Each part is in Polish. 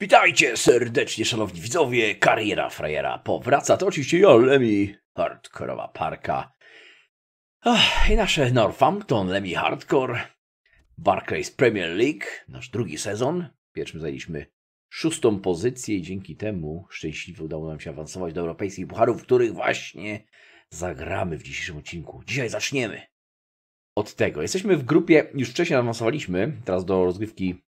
Witajcie serdecznie, szanowni widzowie. Kariera frajera powraca. To oczywiście ja, Lemi, hardkorowa parka. Ach, I nasze Northampton, Lemi Hardcore. Barclays Premier League, nasz drugi sezon. W pierwszym zajęliśmy szóstą pozycję i dzięki temu szczęśliwie udało nam się awansować do europejskich pucharów, w których właśnie zagramy w dzisiejszym odcinku. Dzisiaj zaczniemy od tego. Jesteśmy w grupie, już wcześniej awansowaliśmy, teraz do rozgrywki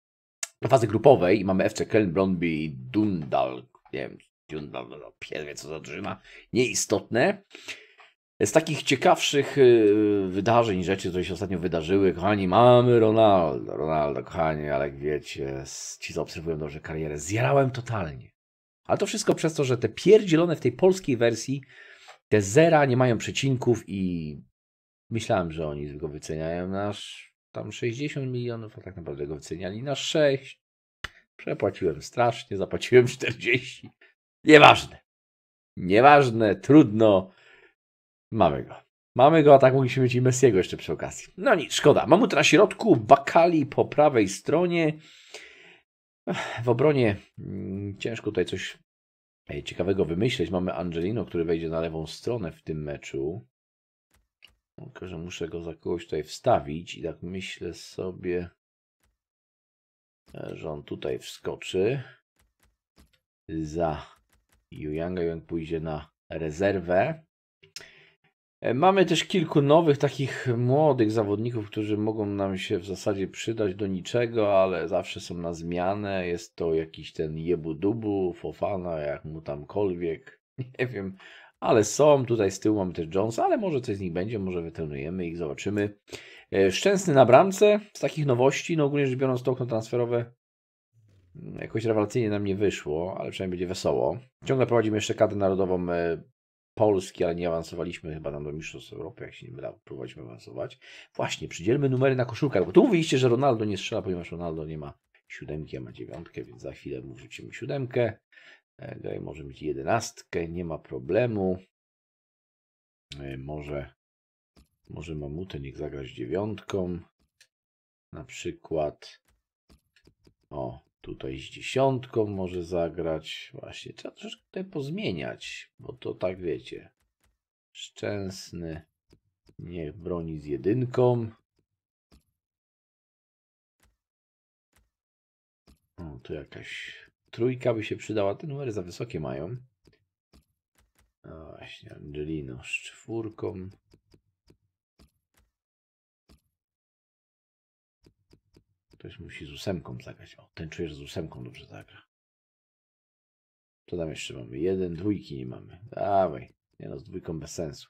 fazy grupowej i mamy FC Köln, Brøndby, Dundal, nie wiem, Dundal, no, pierwie co za drużyna, nieistotne. Z takich ciekawszych y, wydarzeń, rzeczy, które się ostatnio wydarzyły, kochani, mamy Ronaldo, Ronaldo, kochani, ale jak wiecie, ci co obserwują dobrze karierę, zjarałem totalnie. Ale to wszystko przez to, że te pierdzielone w tej polskiej wersji, te zera nie mają przecinków i myślałem, że oni tylko wyceniają nasz tam 60 milionów, a tak naprawdę go wyceniali na 6. Przepłaciłem strasznie, zapłaciłem 40. Nieważne. Nieważne, trudno. Mamy go. Mamy go, a tak mogliśmy mieć i Messiego jeszcze przy okazji. No nic, szkoda. teraz na środku, Bakali po prawej stronie. W obronie mm, ciężko tutaj coś ciekawego wymyśleć. Mamy Angelino, który wejdzie na lewą stronę w tym meczu. Tylko, że muszę go za kogoś tutaj wstawić i tak myślę sobie, e, że on tutaj wskoczy za Yuyanga. Yuyang pójdzie na rezerwę. E, mamy też kilku nowych, takich młodych zawodników, którzy mogą nam się w zasadzie przydać do niczego, ale zawsze są na zmianę. Jest to jakiś ten jebu dubu, fofana, jak mu tamkolwiek. Nie wiem, ale są. Tutaj z tyłu mamy też Jonesa, ale może coś z nich będzie, może wytelnujemy ich, zobaczymy. E, Szczęsny na bramce z takich nowości, no ogólnie rzecz biorąc to okno transferowe mm, jakoś rewelacyjnie nam nie wyszło, ale przynajmniej będzie wesoło. Ciągle prowadzimy jeszcze kadrę narodową e, Polski, ale nie awansowaliśmy chyba nam do Mistrzostw Europy, jak się nie mylę, próbowaliśmy awansować. Właśnie, przydzielmy numery na koszulkach, bo tu mówiliście, że Ronaldo nie strzela, ponieważ Ronaldo nie ma siódemki, a ma dziewiątkę, więc za chwilę mu wrzucimy siódemkę. Gaj e, może mieć jedenastkę, nie ma problemu. E, może, może mamutę niech zagrać dziewiątką. Na przykład. O, tutaj z dziesiątką może zagrać. Właśnie, trzeba troszeczkę tutaj pozmieniać, bo to tak wiecie. Szczęsny niech broni z jedynką. O, tu jakaś Trójka by się przydała. Te numery za wysokie mają. No właśnie, Angelino z czwórką. Ktoś musi z ósemką zagrać. O, ten czujesz z ósemką dobrze zagra. Co tam jeszcze mamy? Jeden, dwójki nie mamy. Dawaj. Nie no, z dwójką bez sensu.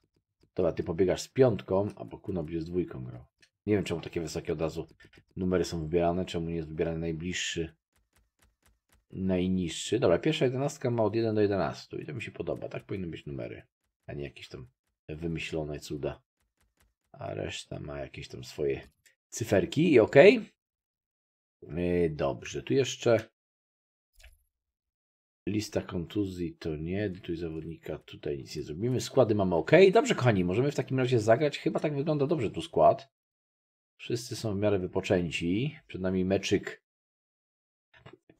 Dobra, ty pobiegasz z piątką, a Bokuna będzie z dwójką grał. Nie wiem, czemu takie wysokie od razu numery są wybierane, czemu nie jest wybierany najbliższy najniższy. Dobra, pierwsza jedenastka ma od 1 do 11 i to mi się podoba. Tak powinny być numery, a nie jakieś tam wymyślone cuda. A reszta ma jakieś tam swoje cyferki i ok. E, dobrze, tu jeszcze lista kontuzji to nie, tu zawodnika tutaj nic nie zrobimy. Składy mamy ok. Dobrze, kochani, możemy w takim razie zagrać. Chyba tak wygląda dobrze tu skład. Wszyscy są w miarę wypoczęci. Przed nami meczyk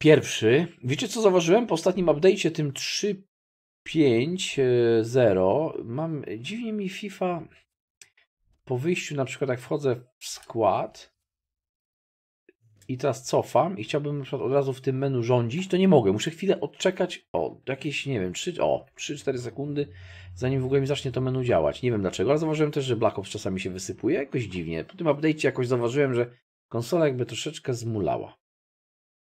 Pierwszy. Wiecie co zauważyłem po ostatnim update'cie, tym 3.5.0? Mam, dziwnie mi FIFA po wyjściu, na przykład jak wchodzę w skład i teraz cofam i chciałbym na przykład od razu w tym menu rządzić, to nie mogę. Muszę chwilę odczekać, o, jakieś, nie wiem, 3, o, 3-4 sekundy, zanim w ogóle mi zacznie to menu działać. Nie wiem dlaczego, ale zauważyłem też, że Black Ops czasami się wysypuje, jakoś dziwnie. Po tym update'cie jakoś zauważyłem, że konsola jakby troszeczkę zmulała.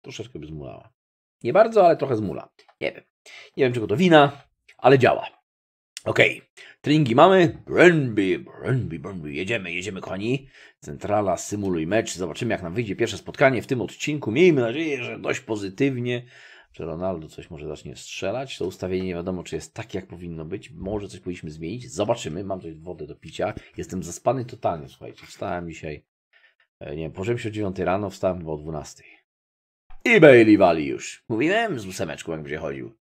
Troszeczkę by zmulała. Nie bardzo, ale trochę zmula. Nie wiem. Nie wiem, czego to wina, ale działa. Ok, Tringi mamy. Brunby, Brunby, Brunby. Jedziemy, jedziemy, kochani. Centrala, symuluj mecz. Zobaczymy, jak nam wyjdzie pierwsze spotkanie w tym odcinku. Miejmy nadzieję, że dość pozytywnie. Czy Ronaldo coś może zacznie strzelać? To ustawienie nie wiadomo, czy jest tak, jak powinno być. Może coś powinniśmy zmienić. Zobaczymy. Mam tutaj wodę do picia. Jestem zaspany totalnie, słuchajcie. Wstałem dzisiaj, e, nie wiem, się o 9 rano, wstałem chyba o 12. I Bailey wali już. Mówiłem, z ósemeczką jak będzie chodził.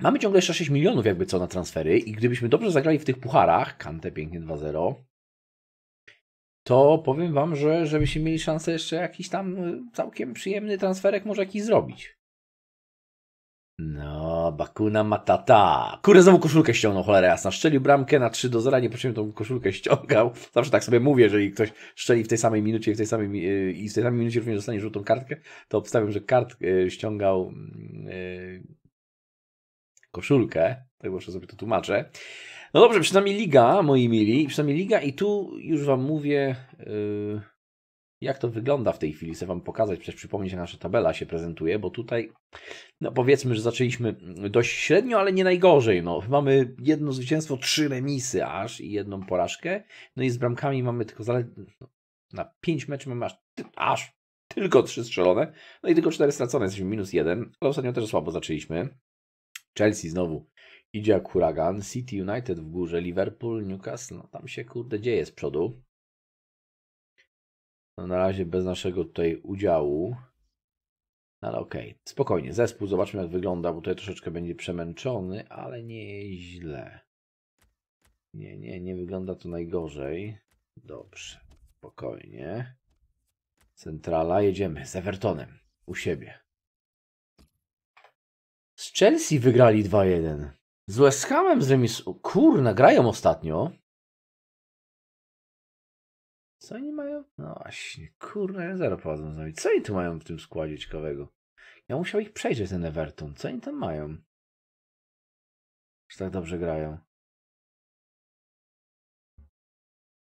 Mamy ciągle jeszcze 6 milionów jakby co na transfery i gdybyśmy dobrze zagrali w tych pucharach, Kante pięknie 2-0, to powiem Wam, że żebyśmy mieli szansę jeszcze jakiś tam y, całkiem przyjemny transferek może jakiś zrobić. No, Bakuna Matata. Kurę, znowu koszulkę ściągnął, cholera jasna. Szczelił bramkę na 3 do 0, nie potrzebnie tą koszulkę ściągał. Zawsze tak sobie mówię, jeżeli ktoś szczeli w tej samej minucie w tej samej, i w tej samej minucie również dostanie żółtą kartkę, to obstawiam, że kart e, ściągał yy, koszulkę. Tak właśnie sobie to tłumaczę. No dobrze, przynajmniej liga, moi mili. Przynajmniej liga i tu już wam mówię... Yy, jak to wygląda w tej chwili, chcę Wam pokazać, przecież przypomnieć, nasza tabela się prezentuje, bo tutaj, no powiedzmy, że zaczęliśmy mm, dość średnio, ale nie najgorzej. No. Mamy jedno zwycięstwo, trzy remisy aż i jedną porażkę. No i z bramkami mamy tylko zaledwie, no, na pięć meczów mamy aż, aż tylko trzy strzelone, no i tylko cztery stracone, jesteśmy minus jeden, ale ostatnio też słabo zaczęliśmy. Chelsea znowu idzie jak huragan, City United w górze, Liverpool, Newcastle, no tam się kurde dzieje z przodu. No, na razie bez naszego tutaj udziału. No, ale okej, okay. spokojnie. Zespół, zobaczmy jak wygląda, bo tutaj troszeczkę będzie przemęczony, ale nie źle. Nie, nie, nie wygląda to najgorzej. Dobrze, spokojnie. Centrala, jedziemy z Evertonem u siebie. Z Chelsea wygrali 2-1. Z West Hamem Kur, Kurna, grają ostatnio. Co oni mają? No właśnie, kurde, ja zero prowadzą z nami. Co oni tu mają w tym składzie ciekawego? Ja musiał ich przejrzeć ten Everton. Co oni tam mają? Czy tak dobrze grają?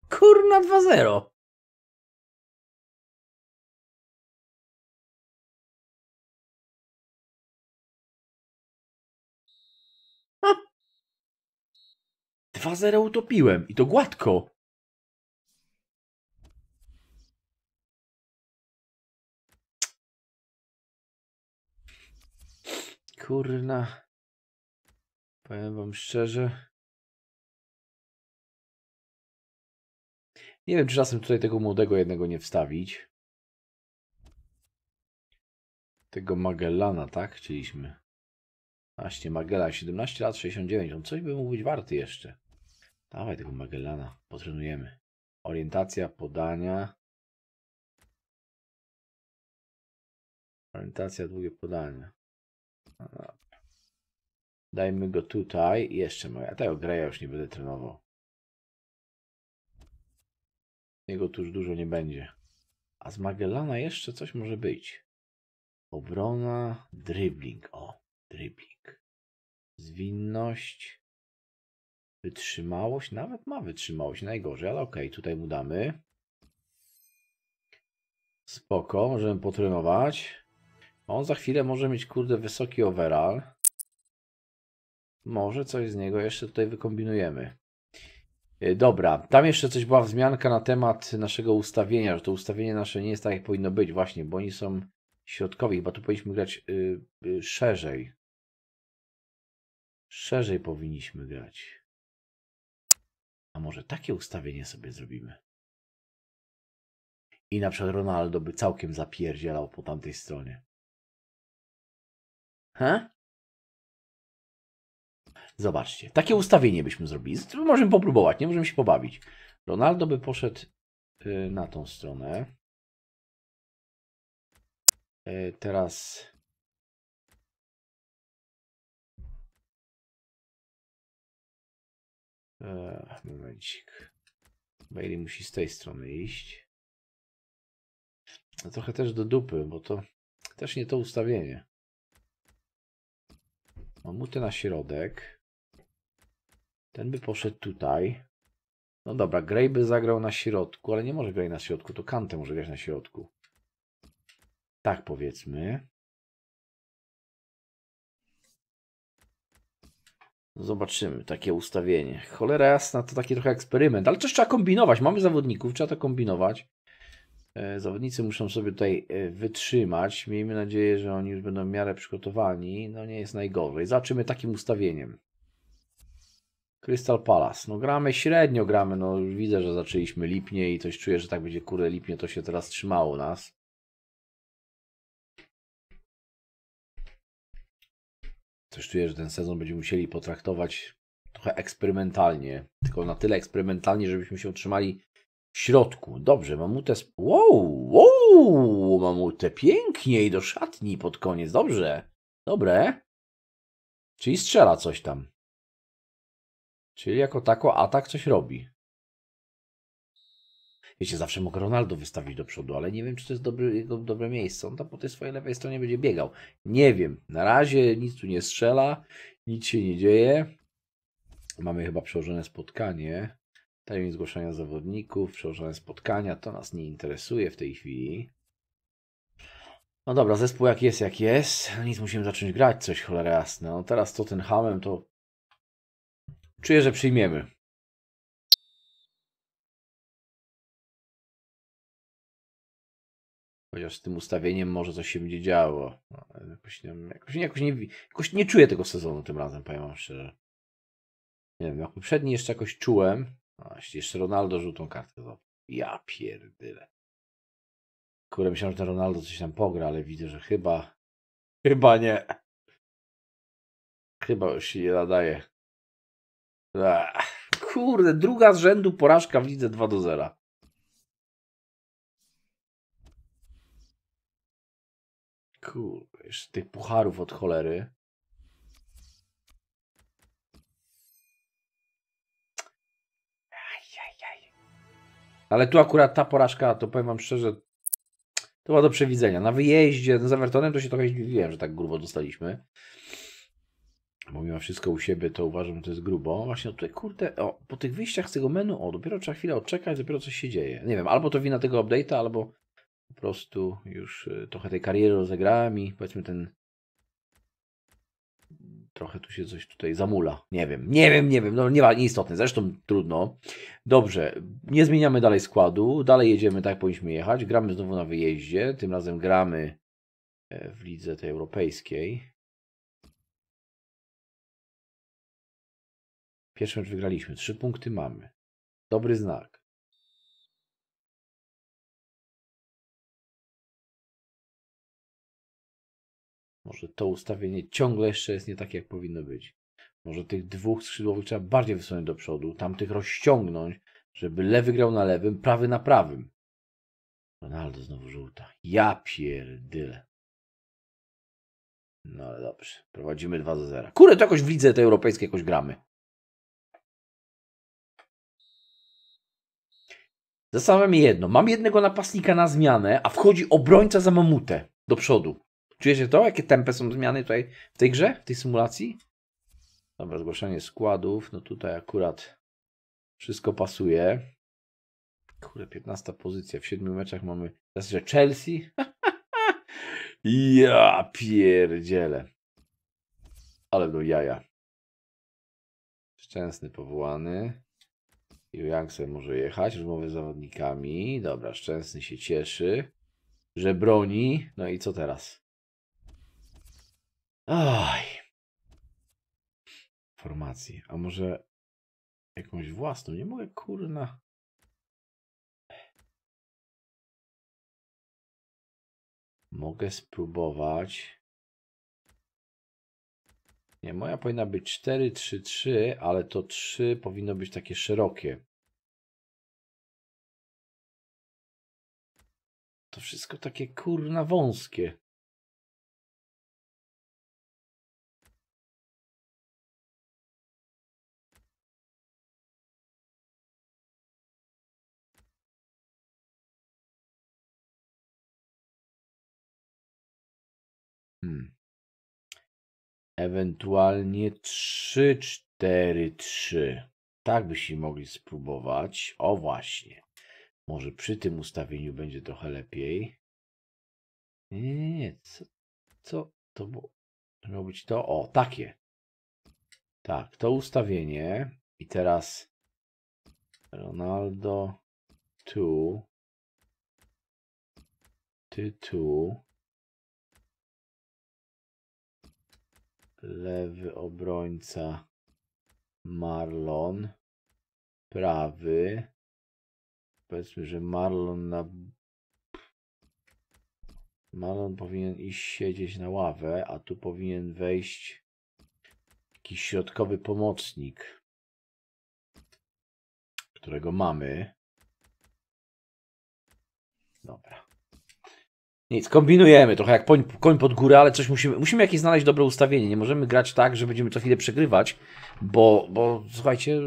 Kurna 2-0! 2-0 utopiłem i to gładko. Kurna. Powiem wam szczerze. Nie wiem, czy czasem tutaj tego młodego jednego nie wstawić. Tego Magellana, tak? Chcieliśmy. Właśnie, Magella, 17 lat, 69. On coś by mógł być warty jeszcze. Dawaj tego Magellana, potrenujemy. Orientacja, podania. Orientacja, długie podania. Dajmy go tutaj. Jeszcze moja. Tego Greya już nie będę trenował. Jego tu już dużo nie będzie. A z Magellana jeszcze coś może być. Obrona, dribbling. O, dribbling. Zwinność. Wytrzymałość. Nawet ma wytrzymałość. Najgorzej, ale okej, okay, tutaj mu damy. Spoko, możemy potrenować. On za chwilę może mieć, kurde, wysoki overall. Może coś z niego jeszcze tutaj wykombinujemy. E, dobra, tam jeszcze coś była wzmianka na temat naszego ustawienia, że to ustawienie nasze nie jest tak, jak powinno być właśnie, bo oni są środkowi, chyba tu powinniśmy grać yy, yy, szerzej. Szerzej powinniśmy grać. A może takie ustawienie sobie zrobimy? I na przykład Ronaldo by całkiem zapierdzielał po tamtej stronie. He? Zobaczcie, takie ustawienie byśmy zrobili. Możemy popróbować, nie? Możemy się pobawić. Ronaldo by poszedł y, na tą stronę. Y, teraz e, Momencik. Bailey musi z tej strony iść. No, trochę też do dupy, bo to też nie to ustawienie. Mamuty na środek. Ten by poszedł tutaj. No dobra, Grey by zagrał na środku, ale nie może grać na środku, to Kante może grać na środku. Tak powiedzmy. No zobaczymy takie ustawienie. Cholera jasna, to taki trochę eksperyment, ale coś trzeba kombinować. Mamy zawodników, trzeba to kombinować. E, zawodnicy muszą sobie tutaj e, wytrzymać. Miejmy nadzieję, że oni już będą w miarę przygotowani. No nie jest najgorzej. Zaczymy takim ustawieniem. Crystal Palace. No gramy średnio, gramy. No widzę, że zaczęliśmy lipnie i coś czuję, że tak będzie kurę lipnie, to się teraz trzymało nas. Coś czuję, że ten sezon będziemy musieli potraktować trochę eksperymentalnie. Tylko na tyle eksperymentalnie, żebyśmy się utrzymali w środku. Dobrze, mamutę... Sp- wow, wow, mamutę. Pięknie i do szatni pod koniec. Dobrze. Dobre. Czyli strzela coś tam. Czyli jako tako atak coś robi. Wiecie, zawsze mogę Ronaldo wystawić do przodu, ale nie wiem, czy to jest dobry, dobre miejsce. On tam po tej swojej lewej stronie będzie biegał. Nie wiem. Na razie nic tu nie strzela, nic się nie dzieje. Mamy chyba przełożone spotkanie termin zgłoszenia zawodników, przełożone spotkania, to nas nie interesuje w tej chwili. No dobra, zespół jak jest, jak jest. Nic, musimy zacząć grać coś, cholera jasna. No teraz hamem to... Czuję, że przyjmiemy. Chociaż z tym ustawieniem może coś się będzie działo. No, jakoś, nie, jakoś, jakoś, nie, jakoś nie czuję tego sezonu tym razem, powiem wam szczerze. Nie wiem, jak poprzedni jeszcze jakoś czułem. A, jeszcze Ronaldo żółtą kartkę złapał. Ja pierdyle. Kurde, myślałem, że ten Ronaldo coś tam pogra, ale widzę, że chyba... Chyba nie. Chyba już się nie nadaje. kurde, druga z rzędu porażka w lidze 2 do 0. Kurde, jeszcze tych pucharów od cholery. Ale tu akurat ta porażka, to powiem Wam szczerze, to była do przewidzenia. Na wyjeździe no z Evertonem to się trochę dziwiłem, że tak grubo dostaliśmy. Bo mimo wszystko u siebie to uważam, że to jest grubo. Właśnie no tutaj, kurde, o, po tych wyjściach z tego menu, o, dopiero trzeba chwilę odczekać, dopiero coś się dzieje. Nie wiem, albo to wina tego update'a, albo po prostu już y, trochę tej kariery rozegrałem i powiedzmy ten Trochę tu się coś tutaj zamula. Nie wiem, nie wiem, nie wiem. No nie, istotne, zresztą trudno. Dobrze, nie zmieniamy dalej składu. Dalej jedziemy tak, jak powinniśmy jechać. Gramy znowu na wyjeździe. Tym razem gramy e, w lidze tej europejskiej. Pierwszy mecz wygraliśmy. Trzy punkty mamy. Dobry znak. Może to ustawienie ciągle jeszcze jest nie takie, jak powinno być. Może tych dwóch skrzydłowych trzeba bardziej wysunąć do przodu, tamtych rozciągnąć, żeby lewy grał na lewym, prawy na prawym. Ronaldo znowu żółta. Ja pierdyle. No ale dobrze. Prowadzimy 2 do 0. Kurde, to jakoś widzę te europejskie jakoś gramy. Zastanawiam się jedno. Mam jednego napastnika na zmianę, a wchodzi obrońca za mamutę do przodu. Czujecie to? Jakie tempy są zmiany tutaj w tej grze, w tej symulacji? Dobra, zgłaszanie składów. No tutaj akurat wszystko pasuje. Kurde, 15 pozycja. W siedmiu meczach mamy teraz, że Chelsea. ja pierdziele. Ale no jaja. Szczęsny powołany. Young sobie może jechać. Rozmowy z zawodnikami. Dobra, Szczęsny się cieszy, że broni. No i co teraz? Aj. Formacji. A może jakąś własną? Nie mogę, kurna. Mogę spróbować. Nie, moja powinna być 4, 3, 3, ale to 3 powinno być takie szerokie. To wszystko takie kurna wąskie. Hmm. Ewentualnie 3, 4, 3. Tak byśmy mogli spróbować. O właśnie. Może przy tym ustawieniu będzie trochę lepiej. Nie, nie, nie. Co, co to było? robić to? O, takie. Tak, to ustawienie. I teraz Ronaldo tu. Ty tu. Lewy obrońca Marlon. Prawy. Powiedzmy, że Marlon na... Marlon powinien iść siedzieć na ławę, a tu powinien wejść jakiś środkowy pomocnik, którego mamy. Dobra. Nic, kombinujemy trochę jak koń pod górę, ale coś musimy, musimy jakieś znaleźć dobre ustawienie. Nie możemy grać tak, że będziemy co chwilę przegrywać, bo, bo słuchajcie,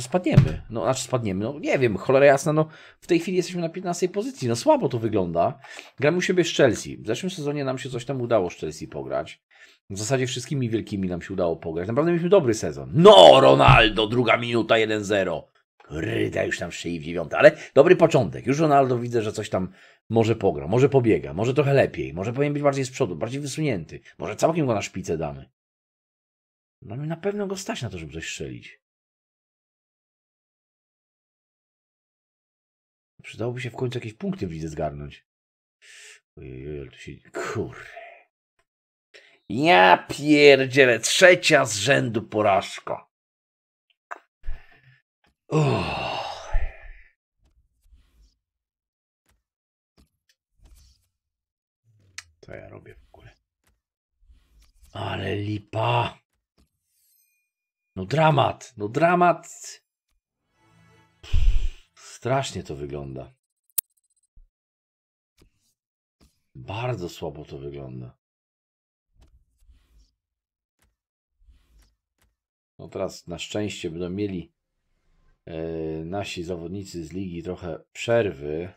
spadniemy. No, znaczy spadniemy, no nie wiem, cholera jasna, no w tej chwili jesteśmy na 15 pozycji, no słabo to wygląda. Gramy u siebie z Chelsea. W zeszłym sezonie nam się coś tam udało z Chelsea pograć. W zasadzie wszystkimi wielkimi nam się udało pograć. Naprawdę mieliśmy dobry sezon. No, Ronaldo, druga minuta 1-0. Ryda już tam w szyi w dziewiąte. Ale dobry początek. Już Ronaldo widzę, że coś tam może pogra, może pobiega, może trochę lepiej, może powinien być bardziej z przodu, bardziej wysunięty. Może całkiem go na szpicę damy. No i na pewno go stać na to, żeby coś strzelić. Przydałoby się w końcu jakieś punkty widzę zgarnąć. Ojej, ale to się... Kurde. Ja pierdzielę, trzecia z rzędu porażka. Co ja robię w ogóle? Ale lipa. No dramat, no dramat. Strasznie to wygląda. Bardzo słabo to wygląda. No teraz na szczęście będą mieli E, nasi zawodnicy z ligi trochę przerwy.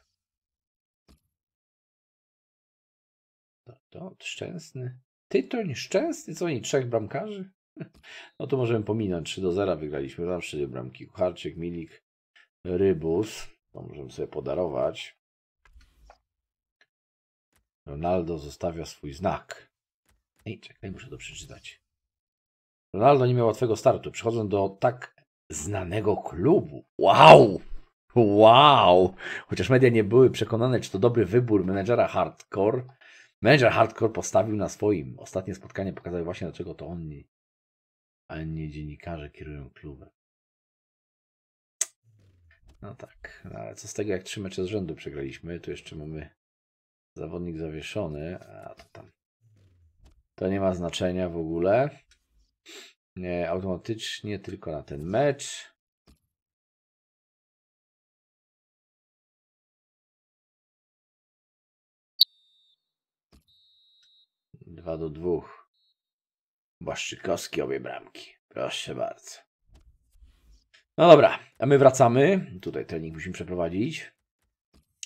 To, to szczęsny. Tytoń szczęsny, co oni, trzech bramkarzy? No to możemy pominąć. 3 do 0 wygraliśmy zawsze bramki. Kucharczyk, Milik, Rybus. To możemy sobie podarować. Ronaldo zostawia swój znak. Ej, czekaj, muszę to przeczytać. Ronaldo nie miał łatwego startu. Przychodząc do tak znanego klubu. Wow! Wow! Chociaż media nie były przekonane, czy to dobry wybór menedżera hardcore, menedżer hardcore postawił na swoim. Ostatnie spotkanie pokazały właśnie, dlaczego to oni, a nie dziennikarze kierują klubem. No tak, no ale co z tego, jak trzy mecze z rzędu przegraliśmy, tu jeszcze mamy zawodnik zawieszony, a to tam. To nie ma znaczenia w ogóle. Nie, automatycznie tylko na ten mecz. Dwa do dwóch. Błaszczykowski obie bramki. Proszę bardzo. No dobra, a my wracamy. Tutaj trening musimy przeprowadzić.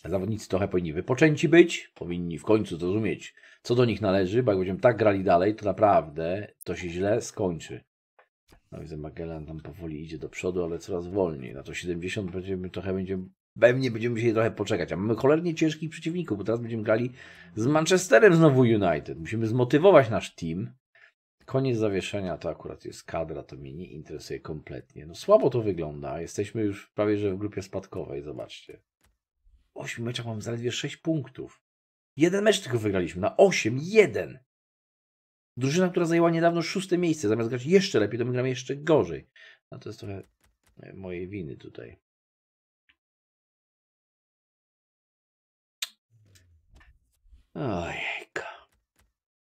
Zawodnicy trochę powinni wypoczęci być, powinni w końcu zrozumieć, co do nich należy, bo jak będziemy tak grali dalej, to naprawdę to się źle skończy. No widzę, Magellan tam powoli idzie do przodu, ale coraz wolniej. Na to 70 będziemy trochę będziemy. Pewnie będziemy musieli trochę poczekać, a mamy cholernie ciężkich przeciwników, bo teraz będziemy grali z Manchesterem znowu United. Musimy zmotywować nasz team. Koniec zawieszenia to akurat jest kadra, to mnie nie interesuje kompletnie. No słabo to wygląda, jesteśmy już prawie że w grupie spadkowej, zobaczcie. W 8 meczach mam zaledwie 6 punktów. Jeden mecz tylko wygraliśmy, na 8, jeden. Drużyna, która zajęła niedawno szóste miejsce, zamiast grać jeszcze lepiej, to my gramy jeszcze gorzej. No to jest trochę e, mojej winy tutaj. Ojejka.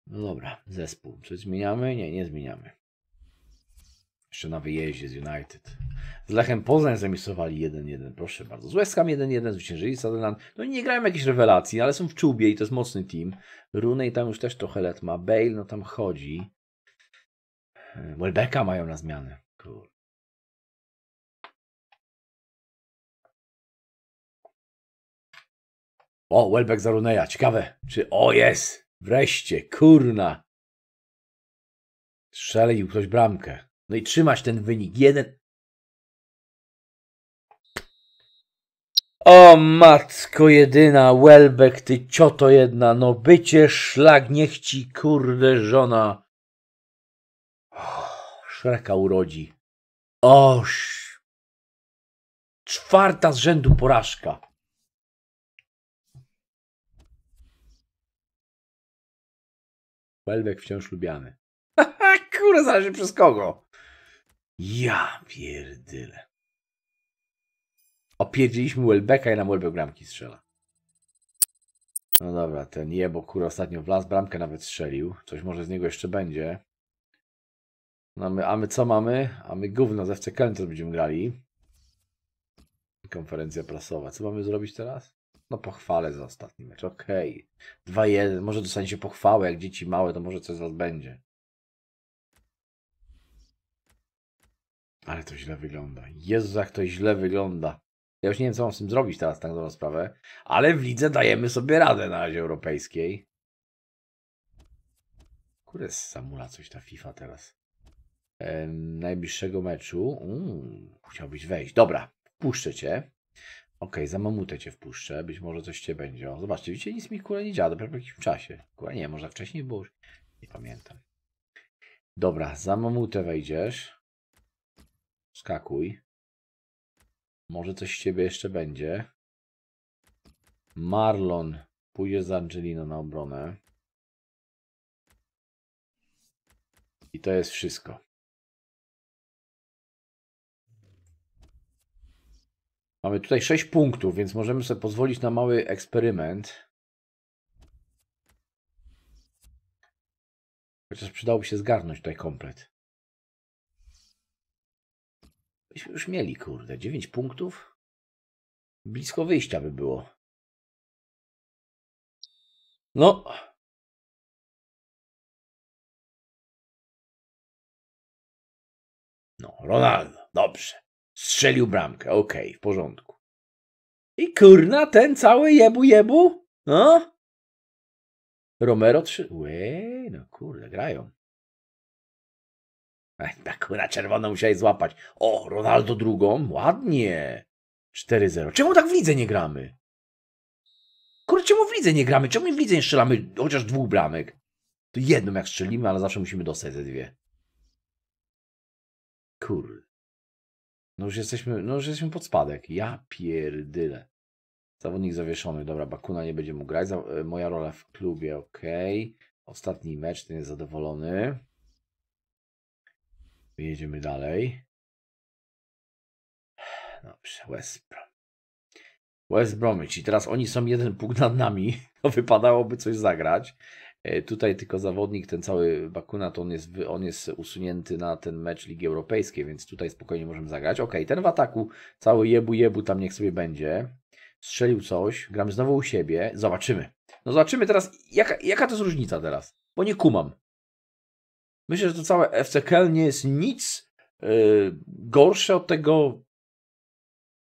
No dobra, zespół. Czy zmieniamy? Nie, nie zmieniamy. Jeszcze na wyjeździe z United. Z Lechem Poznań zamisowali 1-1, proszę bardzo. Z West Ham 1-1, zwyciężyli Sutherland. No nie grają jakiejś rewelacji, ale są w czubie i to jest mocny team. Rooney tam już też trochę let ma. Bale no tam chodzi. Ehm, Welbecka mają na zmianę. Cool. O, Welbeck za Runeja. Ciekawe, czy... O, jest! Wreszcie, kurna! Strzelił ktoś bramkę. No i trzymać ten wynik. Jeden. O matko jedyna, Welbeck, ty cioto jedna, no bycie szlag, niech ci kurde żona Szreka urodzi. Oś. czwarta z rzędu porażka. Welbeck wciąż lubiany. Kurde, zależy przez kogo. Ja pierdyle. Opierdziliśmy Welbecka i nam Welbeck bramki strzela. No dobra, ten jebo kurwa ostatnio w las bramkę nawet strzelił. Coś może z niego jeszcze będzie. No a, my, a my co mamy? A my gówno z FC Köln będziemy grali. Konferencja prasowa. Co mamy zrobić teraz? No pochwalę za ostatni mecz, okej. Okay. 2-1, może dostanie się pochwałę, jak dzieci małe, to może coś z was będzie. Ale to źle wygląda. Jezu, jak to źle wygląda. Ja już nie wiem, co mam z tym zrobić teraz, tak dobrą sprawę. Ale w lidze dajemy sobie radę na razie europejskiej. Kurde, samula coś ta FIFA teraz. E, najbliższego meczu. Mm, chciałbyś wejść. Dobra, wpuszczę cię. Okej, okay, za mamutę cię wpuszczę. Być może coś cię będzie. O, zobaczcie, widzicie, nic mi kule nie działa. Dopiero po jakimś czasie. Kule nie, może wcześniej było. Nie pamiętam. Dobra, za mamutę wejdziesz. Skakuj. Może coś z ciebie jeszcze będzie. Marlon pójdzie z Angelino na obronę. I to jest wszystko. Mamy tutaj 6 punktów, więc możemy sobie pozwolić na mały eksperyment. Chociaż przydałoby się zgarnąć tutaj komplet. Myśmy już mieli, kurde, 9 punktów. Blisko wyjścia by było. No. No, Ronaldo, dobrze. Strzelił bramkę, okej, okay, w porządku. I kurna, ten cały jebu jebu, no. Romero trzy łe, no kurde, grają. Tak na czerwoną musiałeś złapać. O, Ronaldo drugą. Ładnie. 4-0. Czemu tak w lidze nie gramy? Kurde, czemu w lidze nie gramy? Czemu w lidze nie strzelamy chociaż dwóch bramek? To jedną jak strzelimy, ale zawsze musimy dostać te dwie. Kurde. No już jesteśmy, no już jesteśmy pod spadek. Ja pierdyle. Zawodnik zawieszony. Dobra, Bakuna nie będzie mógł grać. E, moja rola w klubie, ok. Ostatni mecz, ten jest zadowolony. Jedziemy dalej. Dobrze, West Brom. West Bromwich i teraz oni są jeden punkt nad nami, to wypadałoby coś zagrać. E, tutaj tylko zawodnik, ten cały Bakunat, on jest, on jest usunięty na ten mecz Ligi Europejskiej, więc tutaj spokojnie możemy zagrać. Ok, ten w ataku, cały jebu jebu tam niech sobie będzie. Strzelił coś, gramy znowu u siebie, zobaczymy. No zobaczymy teraz, jaka, jaka to jest różnica teraz, bo nie kumam. Myślę, że to całe FC Köln nie jest nic yy, gorsze od tego,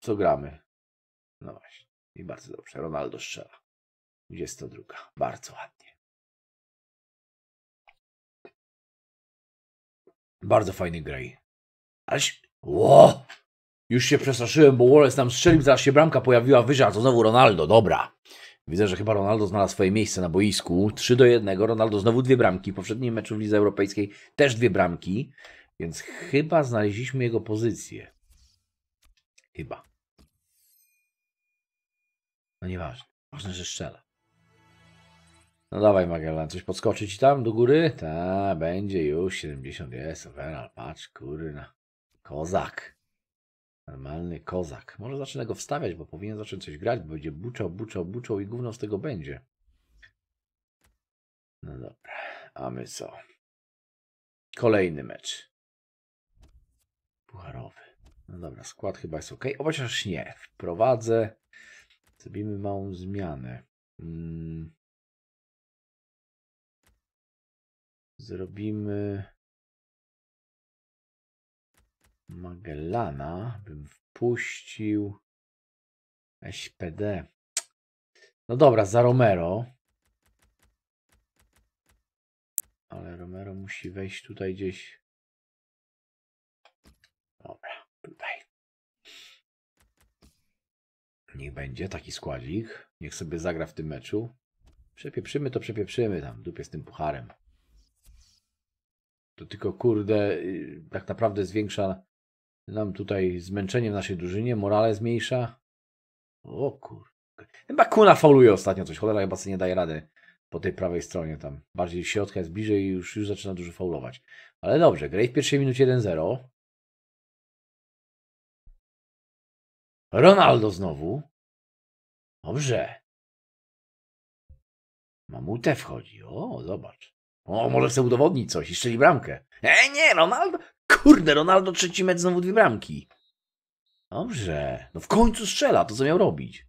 co gramy. No właśnie. I bardzo dobrze. Ronaldo strzela. 22. Bardzo ładnie. Bardzo fajny grej. Aleś... Ło! Już się przestraszyłem, bo Wallace nam strzelił, zaraz się bramka pojawiła wyżej, a to znowu Ronaldo. Dobra. Widzę, że chyba Ronaldo znalazł swoje miejsce na boisku. 3 do 1. Ronaldo znowu dwie bramki. W poprzednim meczu w Lidze Europejskiej też dwie bramki. Więc chyba znaleźliśmy jego pozycję. Chyba. No nieważne. Ważne, że strzela. No dawaj Magellan, coś ci tam do góry? Ta, będzie już 70 jest, Wenal, patrz, kurna. Kozak. Normalny kozak. Może zacznę go wstawiać, bo powinien zacząć coś grać, bo będzie buczał, buczał, buczał i gówno z tego będzie. No dobra, a my co? Kolejny mecz. Pucharowy. No dobra, skład chyba jest ok. O, chociaż nie. Wprowadzę. Zrobimy małą zmianę. Mm. Zrobimy... Magellana bym wpuścił. SPD. No dobra, za Romero. Ale Romero musi wejść tutaj gdzieś. Dobra, tutaj. Niech będzie taki składzik. Niech sobie zagra w tym meczu. Przepieprzymy to, przepieprzymy tam. Dupie z tym pucharem. To tylko, kurde, y, tak naprawdę zwiększa nam tutaj zmęczenie w naszej drużynie, morale zmniejsza. O kur... Chyba Kuna fauluje ostatnio coś, cholera chyba sobie nie daje rady po tej prawej stronie tam. Bardziej środka jest bliżej i już, już zaczyna dużo faulować. Ale dobrze, grej w pierwszej minucie 1-0. Ronaldo znowu. Dobrze. Mamutę wchodzi. O, zobacz. O, może chce udowodnić coś i strzeli bramkę. E, nie, Ronaldo. Kurde, Ronaldo trzeci mecz znowu dwie bramki. Dobrze. No w końcu strzela, to co miał robić.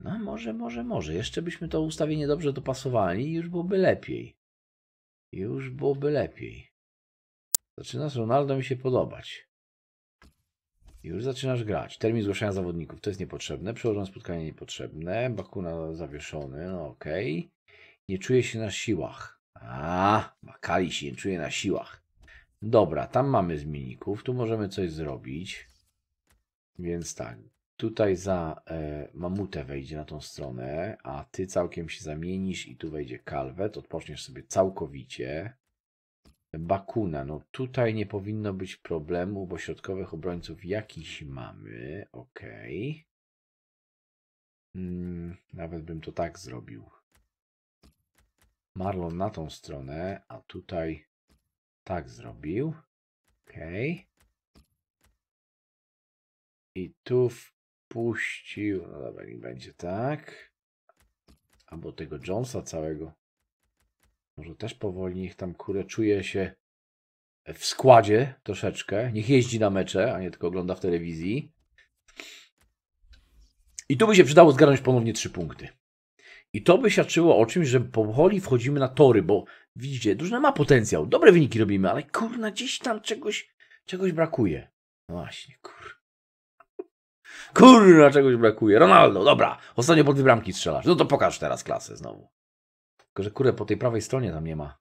No może, może, może. Jeszcze byśmy to ustawienie dobrze dopasowali i już byłoby lepiej. Już byłoby lepiej. Zaczyna z Ronaldo mi się podobać. Już zaczynasz grać. Termin zgłaszania zawodników to jest niepotrzebne. Przełożone spotkanie niepotrzebne. Bakuna zawieszony, no okej. Okay. Nie czuję się na siłach. A, Makali się nie czuje na siłach. Dobra, tam mamy zmienników, tu możemy coś zrobić. Więc tak, tutaj za e, mamutę wejdzie na tą stronę, a ty całkiem się zamienisz i tu wejdzie kalwet, odpoczniesz sobie całkowicie. Bakuna, no tutaj nie powinno być problemu, bo środkowych obrońców jakiś mamy, ok. Mm, nawet bym to tak zrobił. Marlon na tą stronę, a tutaj tak zrobił. OK. I tu wpuścił... No dobra, niech będzie tak. Albo tego Jonesa całego. Może też powoli niech tam kurę czuje się w składzie troszeczkę. Niech jeździ na mecze, a nie tylko ogląda w telewizji. I tu by się przydało zgarnąć ponownie trzy punkty. I to by świadczyło o czymś, że powoli wchodzimy na tory, bo Widzicie, drużyna ma potencjał, dobre wyniki robimy, ale kurna, gdzieś tam czegoś, czegoś brakuje. No właśnie, kur... Kurna, czegoś brakuje. Ronaldo, dobra, ostatnio pod bramki strzelasz. No to pokaż teraz klasę znowu. Tylko, że kurę po tej prawej stronie tam nie ma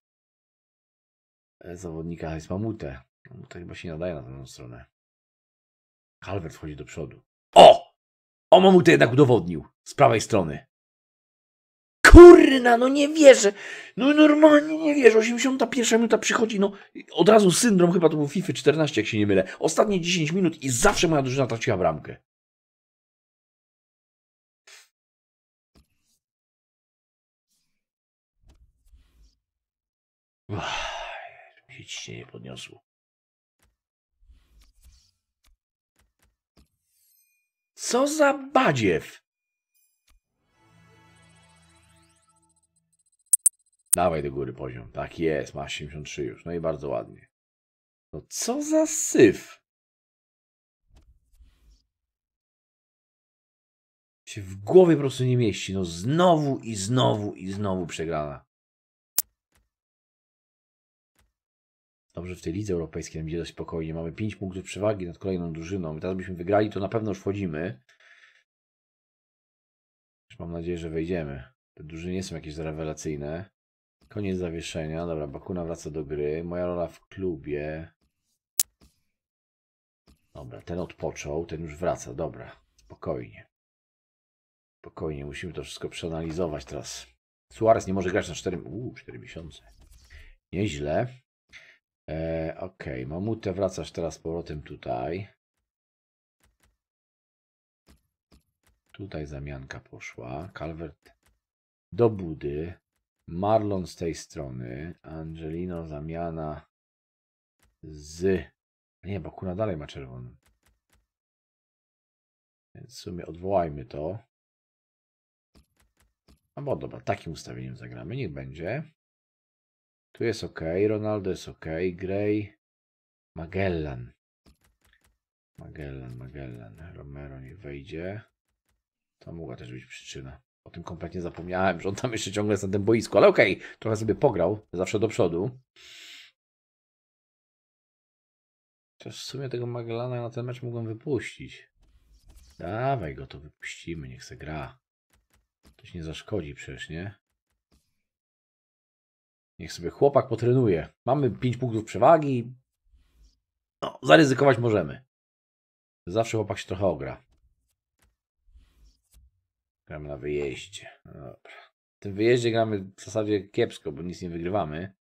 e, zawodnika, jest Mamutę. Mamuta no, chyba się nie nadaje na tę stronę. Calvert wchodzi do przodu. O! O, Mamutę jednak udowodnił. Z prawej strony kurna, no nie wierzę. No normalnie nie wierzę. 81 minuta przychodzi, no od razu syndrom chyba to był FIFA 14, jak się nie mylę. Ostatnie 10 minut i zawsze moja drużyna traciła bramkę. Uff, mi się nie podniosło. Co za badziew! Dawaj do góry poziom. Tak jest, masz 73 już. No i bardzo ładnie. No co za syf! Się w głowie po prostu nie mieści. No znowu i znowu i znowu przegrana. Dobrze, w tej lidze europejskiej nam idzie dość spokojnie. Mamy 5 punktów przewagi nad kolejną drużyną. I teraz byśmy wygrali, to na pewno już wchodzimy. mam nadzieję, że wejdziemy. Te drużyny nie są jakieś rewelacyjne. Koniec zawieszenia. Dobra, Bakuna wraca do gry. Moja rola w klubie. Dobra, ten odpoczął, ten już wraca. Dobra, spokojnie. Spokojnie, musimy to wszystko przeanalizować teraz. Suarez nie może grać na 4, U, 4 miesiące. Nieźle. E, ok, Mamutę wracasz teraz z powrotem tutaj. Tutaj zamianka poszła. Calvert do budy. Marlon z tej strony, Angelino zamiana z... Nie, bo kuna dalej ma czerwony. Więc w sumie odwołajmy to. No bo dobra, takim ustawieniem zagramy, niech będzie. Tu jest ok, Ronaldo jest ok, Gray, Magellan. Magellan, Magellan, Romero niech wejdzie. To mogła też być przyczyna. O tym kompletnie zapomniałem, że on tam jeszcze ciągle jest na tym boisku, ale okej, okay, trochę sobie pograł, zawsze do przodu. Chociaż w sumie tego Magellana na ten mecz mogłem wypuścić. Dawaj go, to wypuścimy, niech se gra. To się nie zaszkodzi przecież, nie? Niech sobie chłopak potrenuje. Mamy 5 punktów przewagi. No, zaryzykować możemy. Zawsze chłopak się trochę ogra. Gramy na wyjeździe. No dobra. W tym wyjeździe gramy w zasadzie kiepsko, bo nic nie wygrywamy.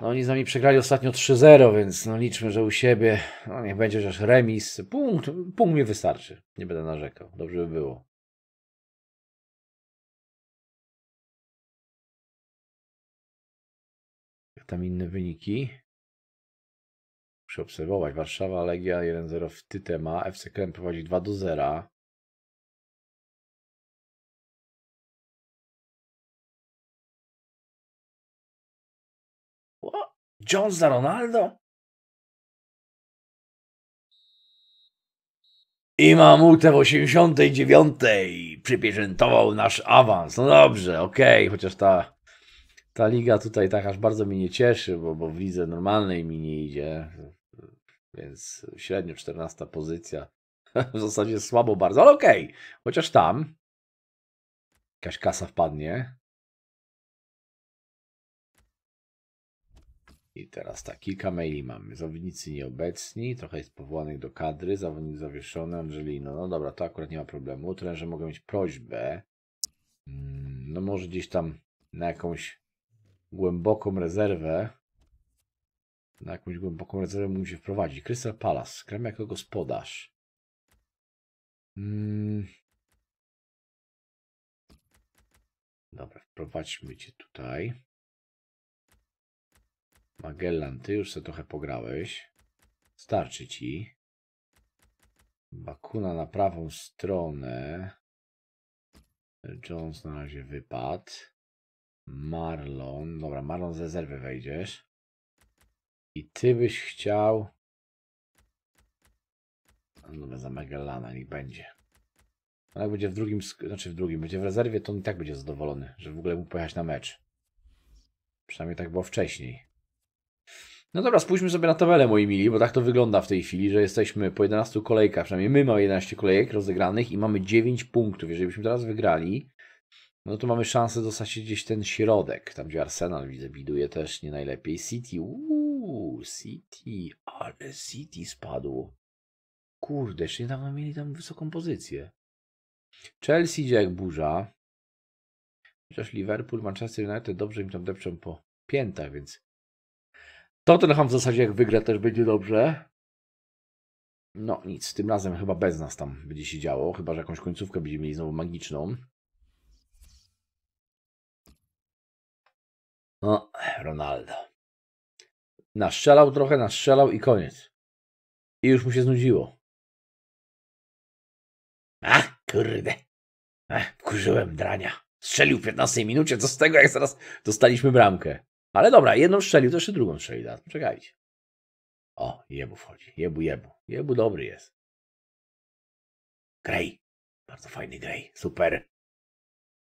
No oni z nami przegrali ostatnio 3-0, więc no liczmy, że u siebie no niech będzie chociaż remis. Punkt, punkt mi wystarczy. Nie będę narzekał. Dobrze by było. Jak tam inne wyniki? Muszę obserwować. Warszawa, Legia 1-0 w Tytema. FC Krem prowadzi 2-0. Jones za Ronaldo? I Mamutę w 89 przypieczętował nasz awans. No dobrze, okej, okay. chociaż ta, ta liga tutaj tak aż bardzo mnie nie cieszy, bo, bo w lidze normalnej mi nie idzie. Więc średnio 14 pozycja. W zasadzie słabo bardzo, ale okej. Okay. Chociaż tam jakaś kasa wpadnie. I teraz tak, kilka maili mamy. Zawodnicy nieobecni, trochę jest powołanych do kadry, zawodnik zawieszony, Angelino. No dobra, to akurat nie ma problemu. Trenerze mogę mieć prośbę, mm, no może gdzieś tam na jakąś głęboką rezerwę, na jakąś głęboką rezerwę musi wprowadzić. Crystal Palace, krem jako gospodarz. Hmm. Dobra, wprowadźmy Cię tutaj. Magellan, ty już sobie trochę pograłeś. Starczy ci. Bakuna na prawą stronę. Jones na razie wypadł. Marlon. Dobra, Marlon z rezerwy wejdziesz. I ty byś chciał... Dobra, za Magellana, niech będzie. Ale jak będzie w drugim, znaczy w drugim, będzie w rezerwie, to on i tak będzie zadowolony, że w ogóle mógł pojechać na mecz. Przynajmniej tak było wcześniej. No dobra, spójrzmy sobie na tabelę, moi mili, bo tak to wygląda w tej chwili, że jesteśmy po 11 kolejkach, przynajmniej my mamy 11 kolejek rozegranych i mamy 9 punktów. Jeżeli byśmy teraz wygrali, no to mamy szansę dostać się gdzieś ten środek, tam gdzie Arsenal widzę, biduje też nie najlepiej. City, uuu, City, ale City spadło. Kurde, jeszcze niedawno mieli tam wysoką pozycję. Chelsea idzie jak burza. Chociaż Liverpool, Manchester United dobrze im tam depczą po piętach, więc Tottenham w zasadzie jak wygra też będzie dobrze. No nic, tym razem chyba bez nas tam będzie się działo, chyba że jakąś końcówkę będziemy mieli znowu magiczną. No, Ronaldo. Naszczelał trochę, naszczelał i koniec. I już mu się znudziło. A, kurde. Ach, kurzyłem drania. Strzelił w 15 minucie, co z tego, jak zaraz dostaliśmy bramkę. Ale dobra, jedną strzelił, to jeszcze drugą strzelił. Da. Czekajcie. O, jebu wchodzi. Jebu, jebu. Jebu dobry jest. Grey. Bardzo fajny Grey. Super.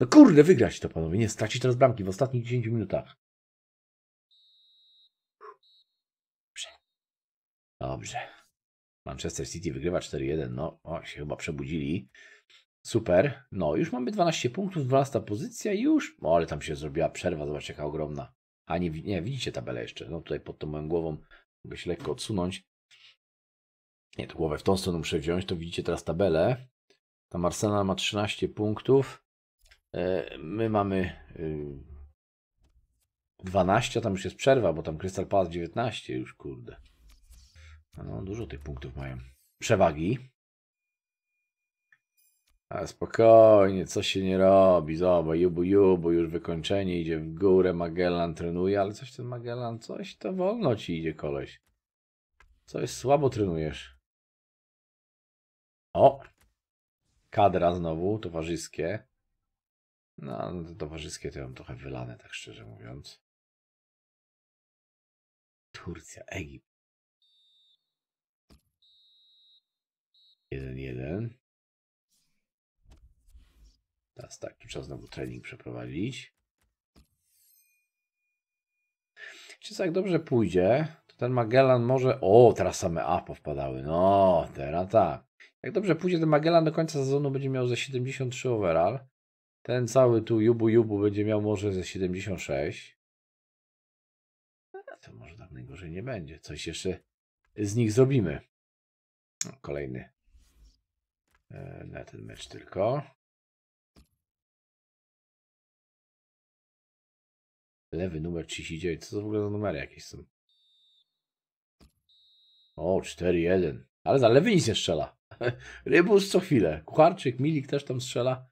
No kurde, wygrać to panowie. Nie stracić teraz bramki w ostatnich 10 minutach. Dobrze. Dobrze. Manchester City wygrywa 4-1. No, o, się chyba przebudzili. Super. No, już mamy 12 punktów, 12 pozycja już. O, ale tam się zrobiła przerwa, zobacz jaka ogromna. A nie, nie, widzicie tabelę jeszcze. No tutaj pod tą moją głową mogę się lekko odsunąć. Nie, to głowę w tą stronę muszę wziąć. To widzicie teraz tabelę. Tam Arsenal ma 13 punktów. E, my mamy 12, y, tam już jest przerwa, bo tam Crystal Palace 19 już, kurde. No, dużo tych punktów mają. Przewagi. Ale spokojnie, co się nie robi. Zobacz, jubu jubu, już wykończenie idzie w górę, Magellan trenuje, ale coś ten Magellan, coś to wolno ci idzie koleś. Coś słabo trenujesz. O! Kadra znowu, towarzyskie. No, no to towarzyskie to ja mam trochę wylane, tak szczerze mówiąc. Turcja, Egipt. 1-1. Teraz tak, tu trzeba znowu trening przeprowadzić. Czy jak dobrze pójdzie, to ten Magellan może... O, teraz same A powpadały. No, teraz tak. Jak dobrze pójdzie, ten Magellan do końca sezonu będzie miał ze 73 overall. Ten cały tu Jubu Jubu będzie miał może ze 76. To może tak najgorzej nie będzie. Coś jeszcze z nich zrobimy. No, kolejny e, na ten mecz tylko. Lewy numer 39. Co to w ogóle za numery jakieś są? O, 4-1. Ale za lewy nic nie strzela. Rybus co chwilę. Kucharczyk, Milik też tam strzela.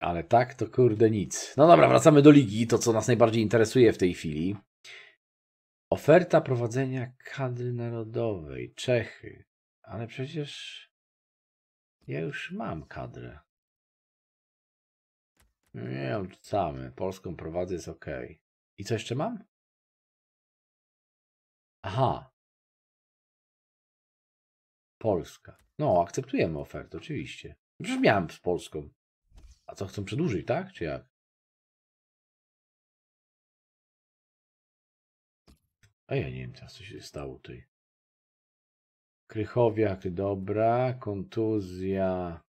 Ale tak to kurde nic. No dobra, wracamy do ligi. To, co nas najbardziej interesuje w tej chwili. Oferta prowadzenia kadry narodowej. Czechy. Ale przecież ja już mam kadrę. No nie, odrzucamy. Polską prowadzę, jest ok. I co jeszcze mam? Aha. Polska. No, akceptujemy ofertę, oczywiście. Brzmiałem no miałem z Polską. A co, chcą przedłużyć, tak? Czy jak? A ja nie wiem teraz, co się stało tutaj. Krychowiak, dobra. Kontuzja.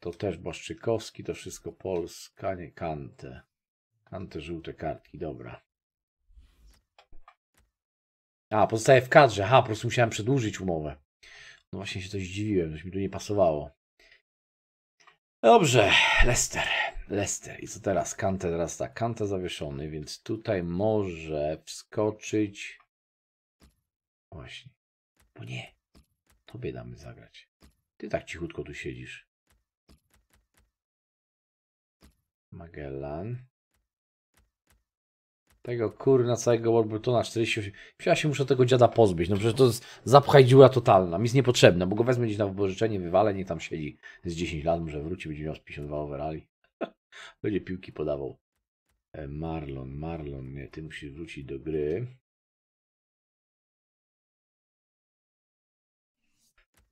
To też Boszczykowski, to wszystko Polska, nie Kante. Kante żółte kartki, dobra. A, pozostaje w kadrze. Ha, po prostu musiałem przedłużyć umowę. No właśnie się coś dziwiłem, coś mi tu nie pasowało. Dobrze, Lester. Lester. I co teraz? Kante teraz tak. Kante zawieszony, więc tutaj może wskoczyć... Właśnie. Bo nie. Tobie damy zagrać. Ty tak cichutko tu siedzisz. Magellan. Tego kurna całego Warburtona 48. Ja się muszę tego dziada pozbyć. No przecież to jest zapchaj dziura totalna. Mi jest niepotrzebne, bo go wezmę gdzieś na wypożyczenie, wywalę, niech tam siedzi z 10 lat, może wróci, będzie miał z 52 overali. będzie piłki podawał. E, Marlon, Marlon, nie, ty musisz wrócić do gry.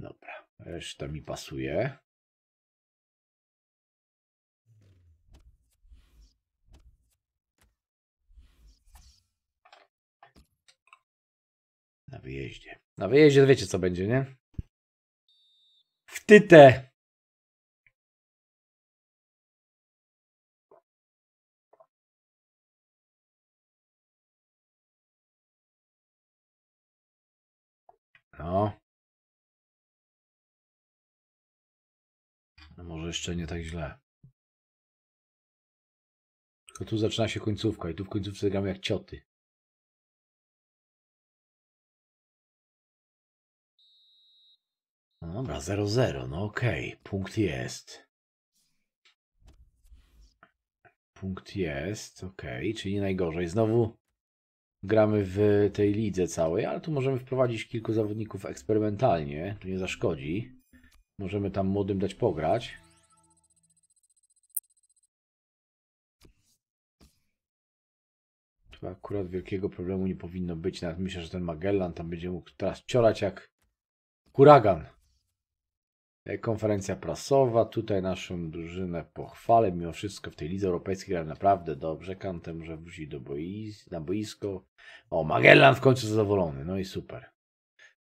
Dobra, reszta mi pasuje. na wyjeździe. Na wyjeździe wiecie co będzie, nie? W No. no. Może jeszcze nie tak źle. Tylko tu zaczyna się końcówka i tu w końcówce gram jak cioty. No dobra, 0-0, no okej, okay. punkt jest. Punkt jest, okej, okay. czyli nie najgorzej. Znowu gramy w tej lidze całej, ale tu możemy wprowadzić kilku zawodników eksperymentalnie, to nie zaszkodzi. Możemy tam młodym dać pograć. Tu akurat wielkiego problemu nie powinno być, nawet myślę, że ten Magellan tam będzie mógł teraz ciorać jak huragan. E, konferencja prasowa, tutaj naszą drużynę pochwalę, mimo wszystko w tej lidze europejskiej Ale naprawdę dobrze, kantem, że wróci do na boisko. O, Magellan w końcu zadowolony, no i super.